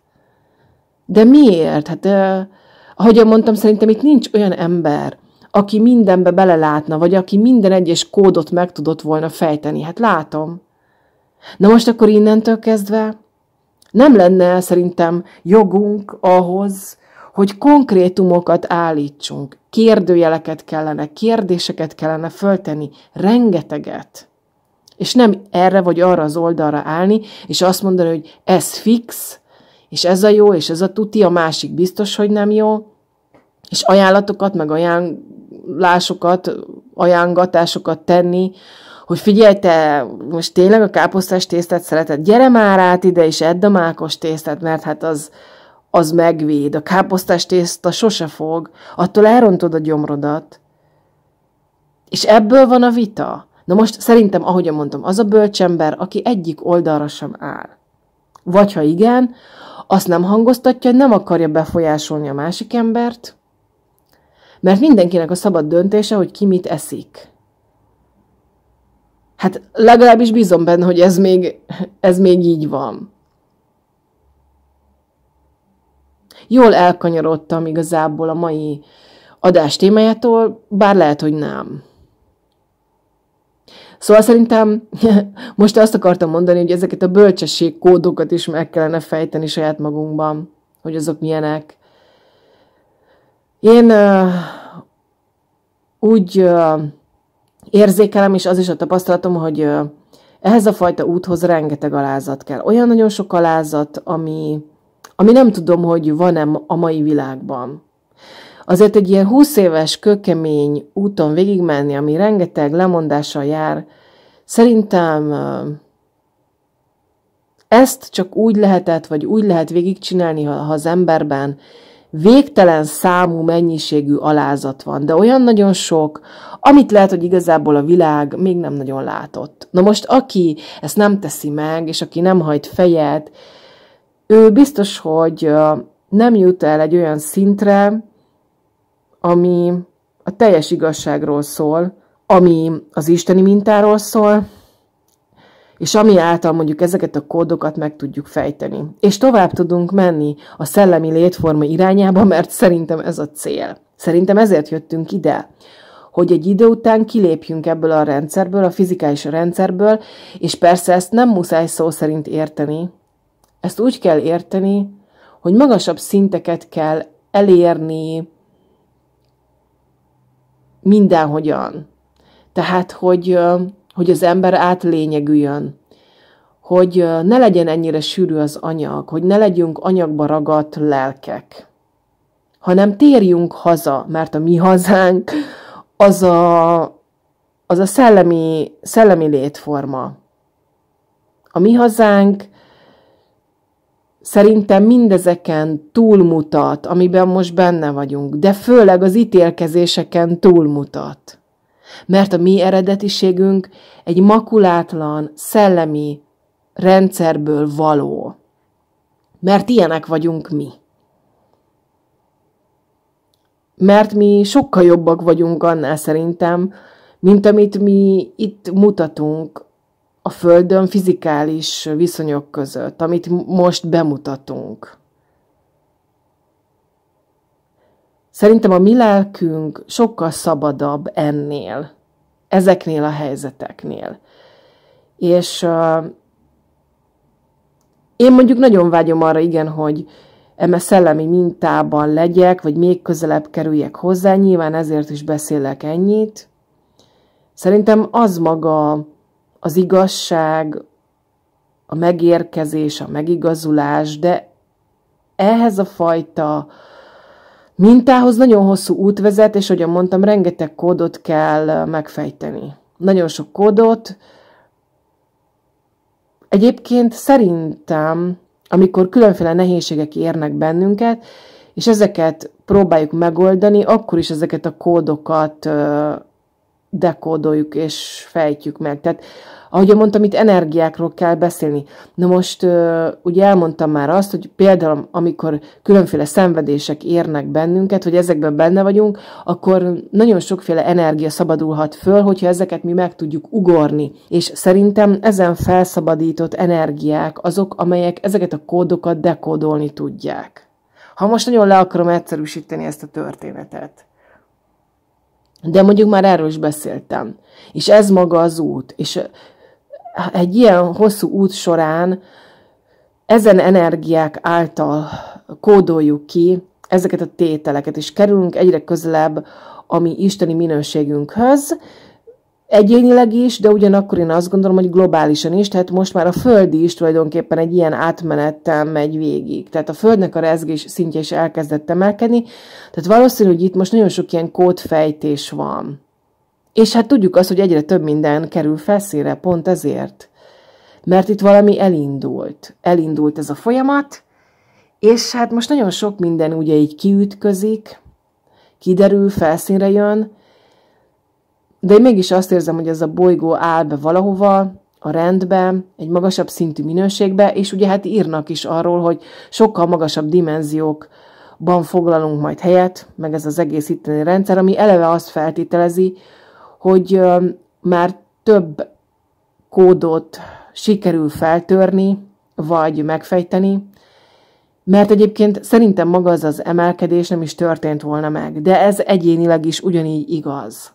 Speaker 1: De miért? Hát, eh, ahogy mondtam, szerintem itt nincs olyan ember, aki mindenbe belelátna, vagy aki minden egyes kódot meg tudott volna fejteni. Hát látom. Na most akkor innentől kezdve nem lenne szerintem jogunk ahhoz, hogy konkrétumokat állítsunk, kérdőjeleket kellene, kérdéseket kellene föltenni, rengeteget. És nem erre vagy arra az oldalra állni, és azt mondani, hogy ez fix, és ez a jó, és ez a tuti, a másik biztos, hogy nem jó, és ajánlatokat, meg ajánlásokat, ajánlatásokat tenni, hogy figyelj, te most tényleg a káposztás tésztát szereted, gyere már át ide, és edd a mákos tésztát, mert hát az, az megvéd. A káposztás tészta sose fog, attól elrontod a gyomrodat. És ebből van a vita. Na most szerintem, ahogy mondtam, az a bölcsember, aki egyik oldalra sem áll. Vagy ha igen, azt nem hangoztatja, nem akarja befolyásolni a másik embert, mert mindenkinek a szabad döntése, hogy ki mit eszik. Hát legalábbis bízom benne, hogy ez még, ez még így van. Jól elkanyarodtam igazából a mai adás témájától, bár lehet, hogy nem. Szóval szerintem most azt akartam mondani, hogy ezeket a bölcsességkódokat is meg kellene fejteni saját magunkban, hogy azok milyenek. Én uh, úgy uh, érzékelem, és az is a tapasztalatom, hogy ehhez a fajta úthoz rengeteg alázat kell. Olyan nagyon sok alázat, ami, ami nem tudom, hogy van-e a mai világban. Azért egy ilyen 20 éves, kökemény úton végigmenni, ami rengeteg lemondással jár, szerintem ezt csak úgy lehetett, vagy úgy lehet végigcsinálni, ha az emberben végtelen számú mennyiségű alázat van, de olyan nagyon sok, amit lehet, hogy igazából a világ még nem nagyon látott. Na most, aki ezt nem teszi meg, és aki nem hajt fejet, ő biztos, hogy nem jut el egy olyan szintre, ami a teljes igazságról szól, ami az isteni mintáról szól, és ami által mondjuk ezeket a kódokat meg tudjuk fejteni. És tovább tudunk menni a szellemi létforma irányába, mert szerintem ez a cél. Szerintem ezért jöttünk ide, hogy egy idő után kilépjünk ebből a rendszerből, a fizikális rendszerből, és persze ezt nem muszáj szó szerint érteni. Ezt úgy kell érteni, hogy magasabb szinteket kell elérni mindenhogyan. Tehát, hogy hogy az ember átlényegüljön, hogy ne legyen ennyire sűrű az anyag, hogy ne legyünk anyagba ragadt lelkek, hanem térjünk haza, mert a mi hazánk az a, az a szellemi, szellemi létforma. A mi hazánk szerintem mindezeken túlmutat, amiben most benne vagyunk, de főleg az ítélkezéseken túlmutat. Mert a mi eredetiségünk egy makulátlan, szellemi rendszerből való. Mert ilyenek vagyunk mi. Mert mi sokkal jobbak vagyunk annál szerintem, mint amit mi itt mutatunk a Földön fizikális viszonyok között, amit most bemutatunk. Szerintem a mi lelkünk sokkal szabadabb ennél, ezeknél a helyzeteknél. És uh, én mondjuk nagyon vágyom arra, igen, hogy eme szellemi mintában legyek, vagy még közelebb kerüljek hozzá, nyilván ezért is beszélek ennyit. Szerintem az maga az igazság, a megérkezés, a megigazulás, de ehhez a fajta uh, mintához nagyon hosszú út vezet, és ahogy mondtam, rengeteg kódot kell megfejteni. Nagyon sok kódot. Egyébként szerintem, amikor különféle nehézségek érnek bennünket, és ezeket próbáljuk megoldani, akkor is ezeket a kódokat dekódoljuk és fejtjük meg. Tehát ahogy mondtam, itt energiákról kell beszélni. Na most ugye elmondtam már azt, hogy például amikor különféle szenvedések érnek bennünket, hogy ezekben benne vagyunk, akkor nagyon sokféle energia szabadulhat föl, hogyha ezeket mi meg tudjuk ugorni. És szerintem ezen felszabadított energiák azok, amelyek ezeket a kódokat dekódolni tudják. Ha most nagyon le akarom egyszerűsíteni ezt a történetet. De mondjuk már erről is beszéltem. És ez maga az út. És egy ilyen hosszú út során ezen energiák által kódoljuk ki ezeket a tételeket, és kerülünk egyre közelebb a mi isteni minőségünkhöz, egyénileg is, de ugyanakkor én azt gondolom, hogy globálisan is, tehát most már a földi is tulajdonképpen egy ilyen átmenettel megy végig. Tehát a földnek a rezgés szintje is elkezdett emelkedni, tehát valószínű, hogy itt most nagyon sok ilyen kódfejtés van. És hát tudjuk azt, hogy egyre több minden kerül felszínre pont ezért. Mert itt valami elindult. Elindult ez a folyamat, és hát most nagyon sok minden ugye így kiütközik, kiderül, felszínre jön, de én mégis azt érzem, hogy ez a bolygó áll be valahova, a rendbe, egy magasabb szintű minőségbe, és ugye hát írnak is arról, hogy sokkal magasabb dimenziókban foglalunk majd helyet, meg ez az egész itteni rendszer, ami eleve azt feltételezi, hogy már több kódot sikerül feltörni, vagy megfejteni, mert egyébként szerintem maga az az emelkedés nem is történt volna meg, de ez egyénileg is ugyanígy igaz.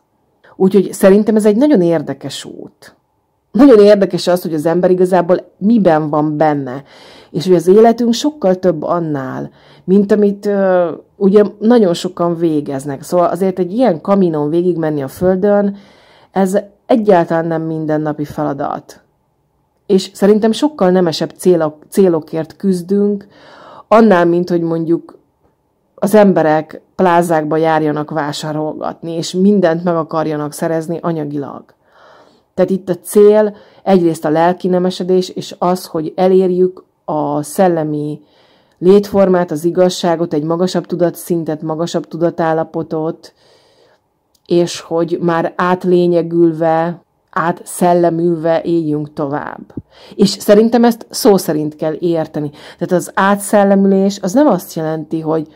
Speaker 1: Úgyhogy szerintem ez egy nagyon érdekes út. Nagyon érdekes az, hogy az ember igazából miben van benne, és hogy az életünk sokkal több annál, mint amit ugye nagyon sokan végeznek, szóval azért egy ilyen kaminon végigmenni a földön, ez egyáltalán nem mindennapi feladat. És szerintem sokkal nemesebb célok, célokért küzdünk, annál, mint hogy mondjuk az emberek plázákba járjanak vásárolgatni, és mindent meg akarjanak szerezni anyagilag. Tehát itt a cél egyrészt a lelki nemesedés, és az, hogy elérjük a szellemi létformát, az igazságot, egy magasabb tudatszintet, magasabb tudatállapotot, és hogy már átlényegülve, átszellemülve éljünk tovább. És szerintem ezt szó szerint kell érteni. Tehát az átszellemülés az nem azt jelenti, hogy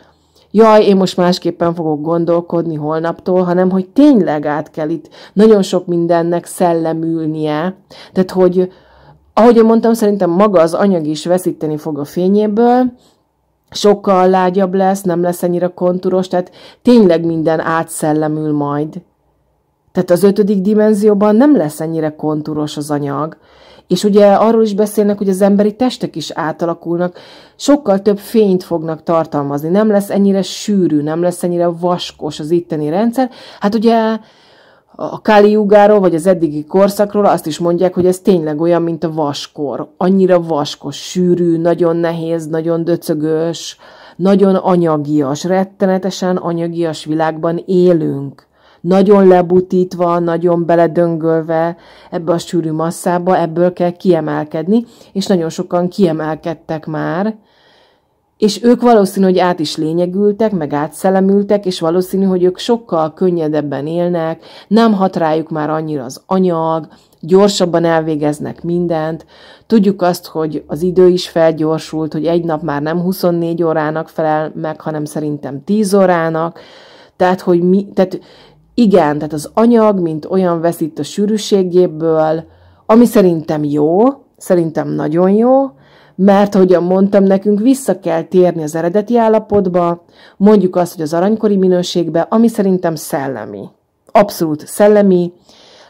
Speaker 1: jaj, én most másképpen fogok gondolkodni holnaptól, hanem hogy tényleg át kell itt nagyon sok mindennek szellemülnie. Tehát, hogy, ahogy én mondtam, szerintem maga az anyag is veszíteni fog a fényéből, sokkal lágyabb lesz, nem lesz ennyire kontúros, tehát tényleg minden átszellemül majd. Tehát az ötödik dimenzióban nem lesz ennyire kontúros az anyag. És ugye arról is beszélnek, hogy az emberi testek is átalakulnak, sokkal több fényt fognak tartalmazni, nem lesz ennyire sűrű, nem lesz ennyire vaskos az itteni rendszer. Hát ugye a Kali vagy az eddigi korszakról azt is mondják, hogy ez tényleg olyan, mint a vaskor. Annyira vaskos, sűrű, nagyon nehéz, nagyon döcögös, nagyon anyagias, rettenetesen anyagias világban élünk. Nagyon lebutítva, nagyon beledöngölve ebbe a sűrű masszába, ebből kell kiemelkedni, és nagyon sokan kiemelkedtek már, és ők valószínű, hogy át is lényegültek, meg átszellemültek, és valószínű, hogy ők sokkal könnyedebben élnek, nem hat rájuk már annyira az anyag, gyorsabban elvégeznek mindent. Tudjuk azt, hogy az idő is felgyorsult, hogy egy nap már nem 24 órának felel meg, hanem szerintem 10 órának. Tehát, hogy mi, tehát igen, tehát az anyag, mint olyan veszít a sűrűségéből, ami szerintem jó, szerintem nagyon jó, mert, ahogyan mondtam, nekünk vissza kell térni az eredeti állapotba, mondjuk azt, hogy az aranykori minőségbe, ami szerintem szellemi. Abszolút szellemi.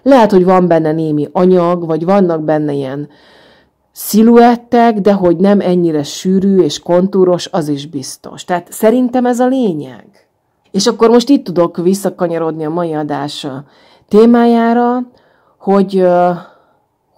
Speaker 1: Lehet, hogy van benne némi anyag, vagy vannak benne ilyen sziluettek, de hogy nem ennyire sűrű és kontúros, az is biztos. Tehát szerintem ez a lényeg. És akkor most itt tudok visszakanyarodni a mai adás témájára, hogy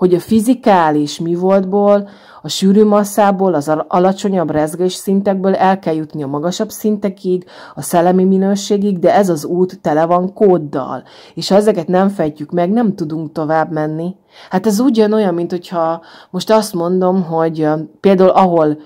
Speaker 1: hogy a fizikális mi voltból, a sűrű masszából, az alacsonyabb rezgés szintekből el kell jutni a magasabb szintekig, a szellemi minőségig, de ez az út tele van kóddal, és ha ezeket nem fejtjük meg, nem tudunk tovább menni. Hát ez ugyanolyan, mint hogyha most azt mondom, hogy például ahol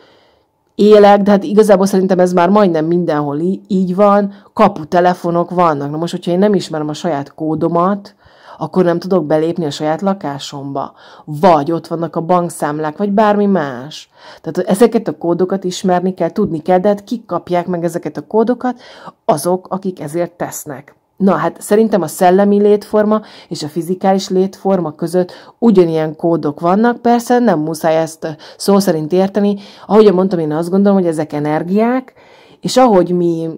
Speaker 1: élek, de hát igazából szerintem ez már majdnem mindenhol így van, kaputelefonok vannak. Na most, hogyha én nem ismerem a saját kódomat, akkor nem tudok belépni a saját lakásomba. Vagy ott vannak a bankszámlák, vagy bármi más. Tehát ezeket a kódokat ismerni kell, tudni kell, de hát kik kapják meg ezeket a kódokat? Azok, akik ezért tesznek. Na hát szerintem a szellemi létforma és a fizikális létforma között ugyanilyen kódok vannak, persze nem muszáj ezt eh, szó szerint érteni. Ahogy mondtam, én azt gondolom, hogy ezek energiák, és ahogy mi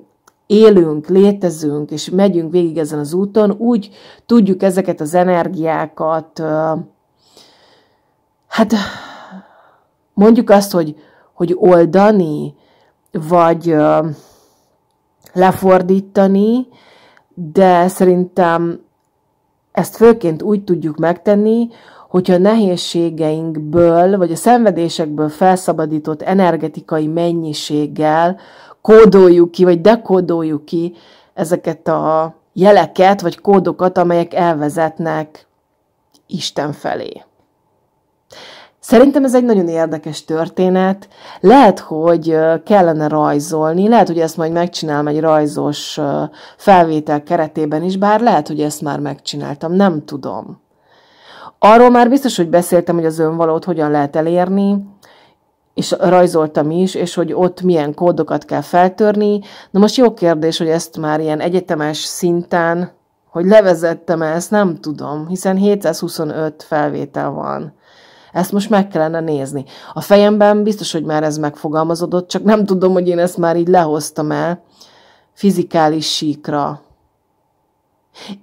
Speaker 1: élünk, létezünk, és megyünk végig ezen az úton, úgy tudjuk ezeket az energiákat, hát mondjuk azt, hogy, hogy oldani, vagy lefordítani, de szerintem ezt főként úgy tudjuk megtenni, hogyha a nehézségeinkből, vagy a szenvedésekből felszabadított energetikai mennyiséggel kódoljuk ki, vagy dekódoljuk ki ezeket a jeleket, vagy kódokat, amelyek elvezetnek Isten felé. Szerintem ez egy nagyon érdekes történet. Lehet, hogy kellene rajzolni, lehet, hogy ezt majd megcsinálom egy rajzos felvétel keretében is, bár lehet, hogy ezt már megcsináltam, nem tudom. Arról már biztos, hogy beszéltem, hogy az önvalót hogyan lehet elérni, és rajzoltam is, és hogy ott milyen kódokat kell feltörni. Na most jó kérdés, hogy ezt már ilyen egyetemes szinten, hogy levezettem -e, ezt nem tudom, hiszen 725 felvétel van. Ezt most meg kellene nézni. A fejemben biztos, hogy már ez megfogalmazódott, csak nem tudom, hogy én ezt már így lehoztam el fizikális síkra.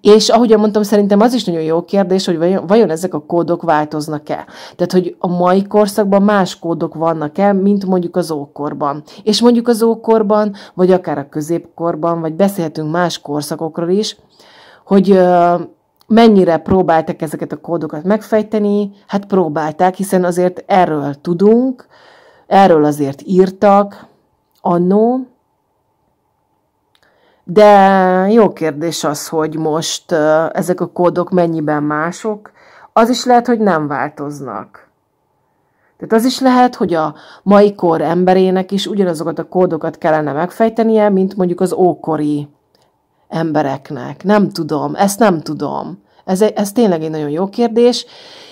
Speaker 1: És ahogy mondtam, szerintem az is nagyon jó kérdés, hogy vajon, vajon ezek a kódok változnak-e. Tehát, hogy a mai korszakban más kódok vannak-e, mint mondjuk az ókorban. És mondjuk az ókorban, vagy akár a középkorban, vagy beszélhetünk más korszakokról is, hogy ö, mennyire próbáltak ezeket a kódokat megfejteni, hát próbálták, hiszen azért erről tudunk, erről azért írtak annó, de jó kérdés az, hogy most ezek a kódok mennyiben mások. Az is lehet, hogy nem változnak. Tehát az is lehet, hogy a mai kor emberének is ugyanazokat a kódokat kellene megfejtenie, mint mondjuk az ókori embereknek. Nem tudom, ezt nem tudom. Ez, ez tényleg egy nagyon jó kérdés.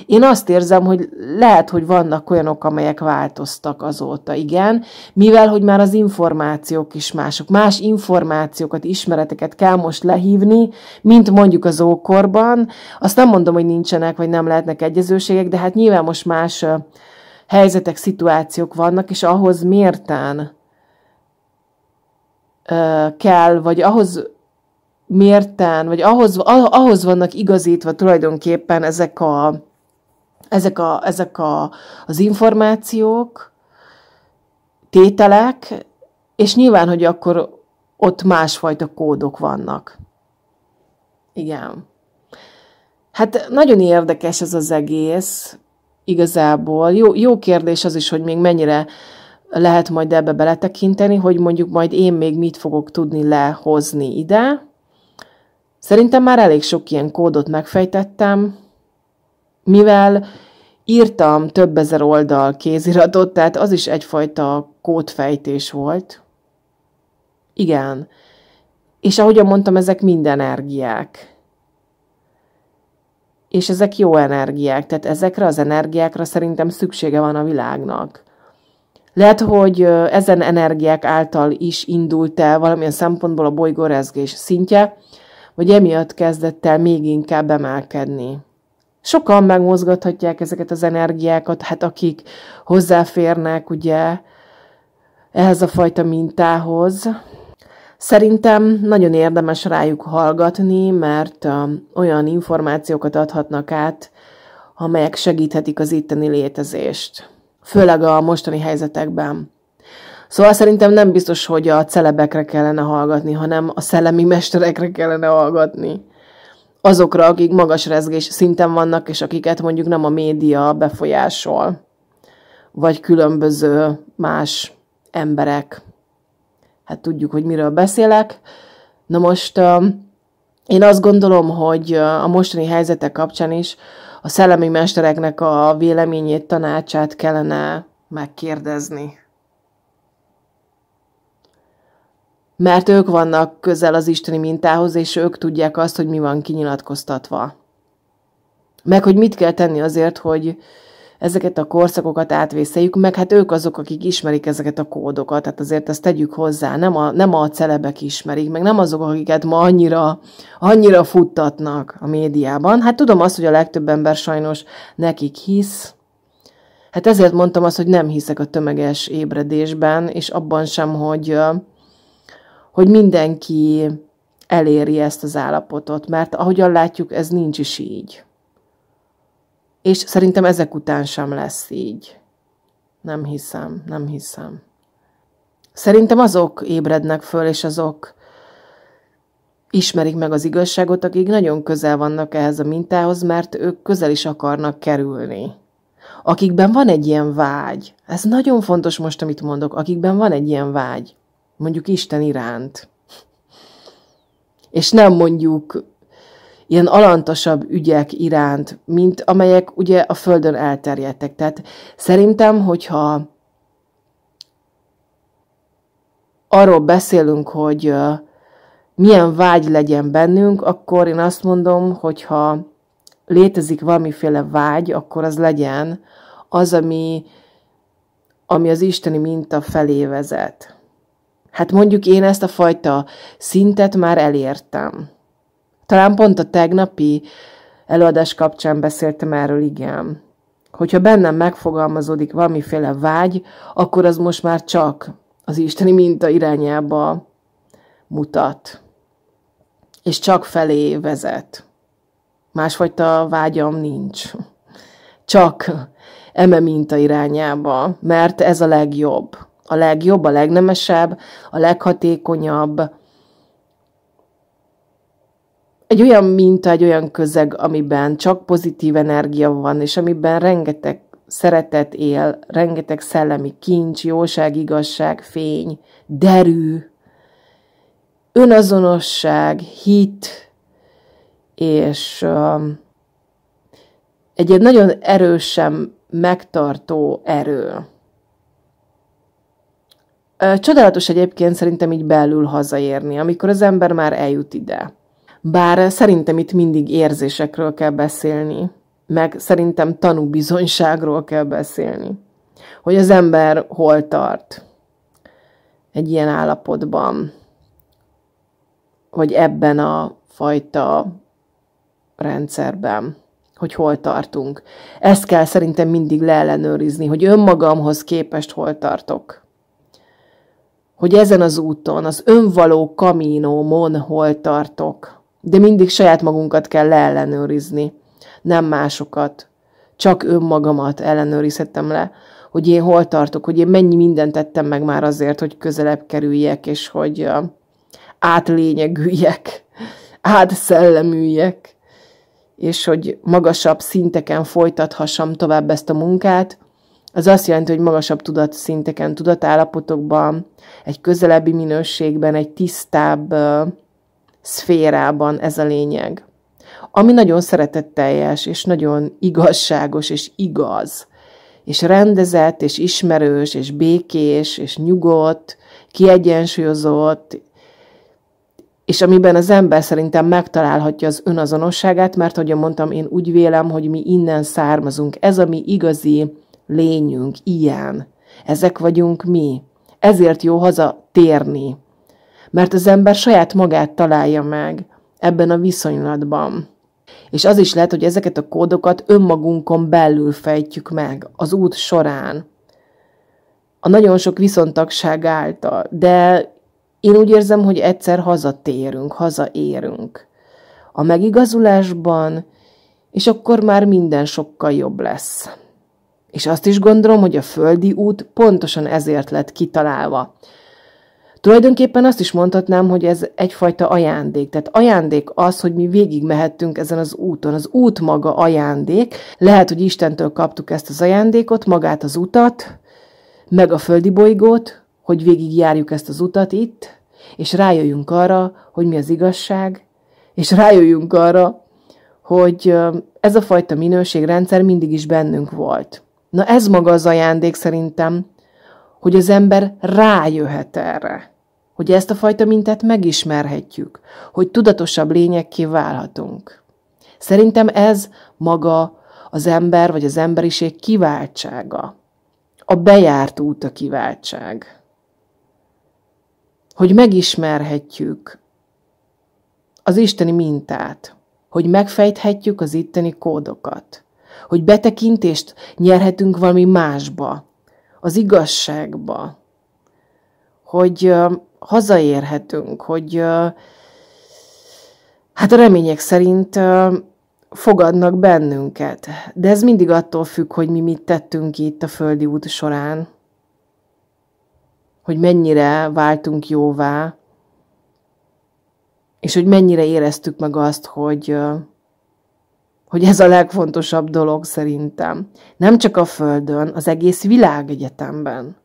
Speaker 1: Én azt érzem, hogy lehet, hogy vannak olyanok, amelyek változtak azóta, igen, mivel, hogy már az információk is mások. Más információkat, ismereteket kell most lehívni, mint mondjuk az ókorban. Azt nem mondom, hogy nincsenek, vagy nem lehetnek egyezőségek, de hát nyilván most más helyzetek, szituációk vannak, és ahhoz mérten kell, vagy ahhoz mérten, vagy ahhoz, ahhoz vannak igazítva tulajdonképpen ezek a, ezek, a, ezek a, az információk, tételek, és nyilván, hogy akkor ott másfajta kódok vannak. Igen. Hát nagyon érdekes ez az egész, igazából. Jó, jó kérdés az is, hogy még mennyire lehet majd ebbe beletekinteni, hogy mondjuk majd én még mit fogok tudni lehozni ide, Szerintem már elég sok ilyen kódot megfejtettem, mivel írtam több ezer oldal kéziratot, tehát az is egyfajta kódfejtés volt. Igen. És ahogyan mondtam, ezek mind energiák. És ezek jó energiák, tehát ezekre az energiákra szerintem szüksége van a világnak. Lehet, hogy ezen energiák által is indult el valamilyen szempontból a bolygórezgés szintje, vagy emiatt kezdett el még inkább emelkedni. Sokan megmozgathatják ezeket az energiákat, hát akik hozzáférnek ugye ehhez a fajta mintához. Szerintem nagyon érdemes rájuk hallgatni, mert olyan információkat adhatnak át, amelyek segíthetik az itteni létezést, főleg a mostani helyzetekben. Szóval szerintem nem biztos, hogy a celebekre kellene hallgatni, hanem a szellemi mesterekre kellene hallgatni. Azokra, akik magas rezgés szinten vannak, és akiket mondjuk nem a média befolyásol, vagy különböző más emberek. Hát tudjuk, hogy miről beszélek. Na most én azt gondolom, hogy a mostani helyzetek kapcsán is a szellemi mestereknek a véleményét, tanácsát kellene megkérdezni. mert ők vannak közel az isteni mintához, és ők tudják azt, hogy mi van kinyilatkoztatva. Meg, hogy mit kell tenni azért, hogy ezeket a korszakokat átvészeljük, meg hát ők azok, akik ismerik ezeket a kódokat, tehát azért ezt tegyük hozzá, nem a, nem a celebek ismerik, meg nem azok, akiket ma annyira, annyira futtatnak a médiában. Hát tudom azt, hogy a legtöbb ember sajnos nekik hisz, Hát ezért mondtam azt, hogy nem hiszek a tömeges ébredésben, és abban sem, hogy hogy mindenki eléri ezt az állapotot, mert ahogyan látjuk, ez nincs is így. És szerintem ezek után sem lesz így. Nem hiszem, nem hiszem. Szerintem azok ébrednek föl, és azok ismerik meg az igazságot, akik nagyon közel vannak ehhez a mintához, mert ők közel is akarnak kerülni. Akikben van egy ilyen vágy, ez nagyon fontos most, amit mondok, akikben van egy ilyen vágy, mondjuk Isten iránt. És nem mondjuk ilyen alantasabb ügyek iránt, mint amelyek ugye a Földön elterjedtek. Tehát szerintem, hogyha arról beszélünk, hogy milyen vágy legyen bennünk, akkor én azt mondom, hogyha létezik valamiféle vágy, akkor az legyen az, ami, ami az isteni minta felé vezet. Hát mondjuk én ezt a fajta szintet már elértem. Talán pont a tegnapi előadás kapcsán beszéltem erről, igen. Hogyha bennem megfogalmazódik valamiféle vágy, akkor az most már csak az isteni minta irányába mutat. És csak felé vezet. Másfajta vágyam nincs. Csak eme minta irányába, mert ez a legjobb a legjobb, a legnemesebb, a leghatékonyabb. Egy olyan minta, egy olyan közeg, amiben csak pozitív energia van, és amiben rengeteg szeretet él, rengeteg szellemi kincs, jóság, igazság, fény, derű, önazonosság, hit, és um, egy, egy nagyon erősen megtartó erő. Csodálatos egyébként szerintem így belül hazaérni, amikor az ember már eljut ide. Bár szerintem itt mindig érzésekről kell beszélni, meg szerintem tanúbizonyságról kell beszélni. Hogy az ember hol tart egy ilyen állapotban, vagy ebben a fajta rendszerben, hogy hol tartunk. Ezt kell szerintem mindig leellenőrizni, hogy önmagamhoz képest hol tartok hogy ezen az úton, az önvaló kamínómon hol tartok. De mindig saját magunkat kell leellenőrizni, nem másokat. Csak önmagamat ellenőrizhetem le, hogy én hol tartok, hogy én mennyi mindent tettem meg már azért, hogy közelebb kerüljek, és hogy átlényegüljek, átszellemüljek, és hogy magasabb szinteken folytathassam tovább ezt a munkát, az azt jelenti, hogy magasabb tudatszinteken, tudatállapotokban, egy közelebbi minőségben, egy tisztább szférában ez a lényeg. Ami nagyon szeretetteljes, és nagyon igazságos, és igaz, és rendezett, és ismerős, és békés, és nyugodt, kiegyensúlyozott, és amiben az ember szerintem megtalálhatja az önazonosságát, mert ahogy mondtam, én úgy vélem, hogy mi innen származunk. Ez a mi igazi lényünk ilyen. Ezek vagyunk mi. Ezért jó haza térni. Mert az ember saját magát találja meg ebben a viszonylatban. És az is lehet, hogy ezeket a kódokat önmagunkon belül fejtjük meg az út során. A nagyon sok viszontagság által, de én úgy érzem, hogy egyszer hazatérünk, hazaérünk. A megigazulásban, és akkor már minden sokkal jobb lesz. És azt is gondolom, hogy a földi út pontosan ezért lett kitalálva. Tulajdonképpen azt is mondhatnám, hogy ez egyfajta ajándék. Tehát ajándék az, hogy mi végig mehettünk ezen az úton. Az út maga ajándék. Lehet, hogy Istentől kaptuk ezt az ajándékot, magát az utat, meg a földi bolygót, hogy járjuk ezt az utat itt, és rájöjjünk arra, hogy mi az igazság, és rájöjjünk arra, hogy ez a fajta minőségrendszer mindig is bennünk volt. Na ez maga az ajándék szerintem, hogy az ember rájöhet erre, hogy ezt a fajta mintát megismerhetjük, hogy tudatosabb lényekké válhatunk. Szerintem ez maga az ember vagy az emberiség kiváltsága. A bejárt út a kiváltság. Hogy megismerhetjük az isteni mintát, hogy megfejthetjük az itteni kódokat, hogy betekintést nyerhetünk valami másba, az igazságba, hogy uh, hazaérhetünk, hogy uh, hát a remények szerint uh, fogadnak bennünket. De ez mindig attól függ, hogy mi mit tettünk itt a földi út során, hogy mennyire váltunk jóvá, és hogy mennyire éreztük meg azt, hogy hogy ez a legfontosabb dolog szerintem. Nem csak a Földön, az egész világegyetemben.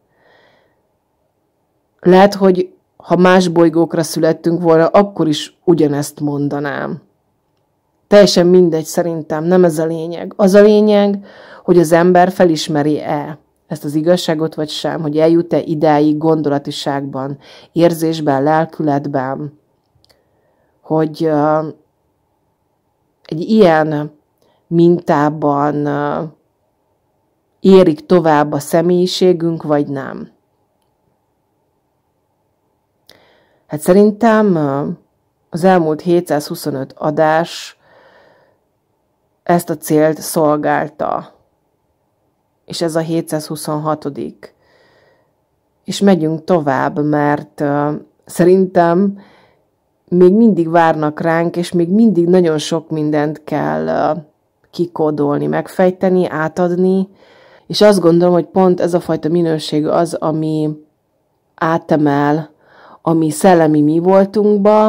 Speaker 1: Lehet, hogy ha más bolygókra születtünk volna, akkor is ugyanezt mondanám. Teljesen mindegy szerintem, nem ez a lényeg. Az a lényeg, hogy az ember felismeri-e ezt az igazságot vagy sem, hogy eljut-e ideig gondolatiságban, érzésben, lelkületben, hogy uh, egy ilyen mintában érik tovább a személyiségünk, vagy nem. Hát szerintem az elmúlt 725 adás ezt a célt szolgálta, és ez a 726 és megyünk tovább, mert uh, szerintem még mindig várnak ránk, és még mindig nagyon sok mindent kell uh, kikódolni, megfejteni, átadni, és azt gondolom, hogy pont ez a fajta minőség az, ami átemel a mi szellemi mi voltunkba,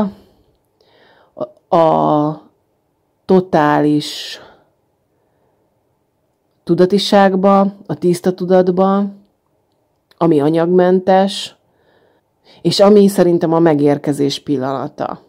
Speaker 1: a totális tudatiságba, a tiszta tudatba, ami anyagmentes, és ami szerintem a megérkezés pillanata.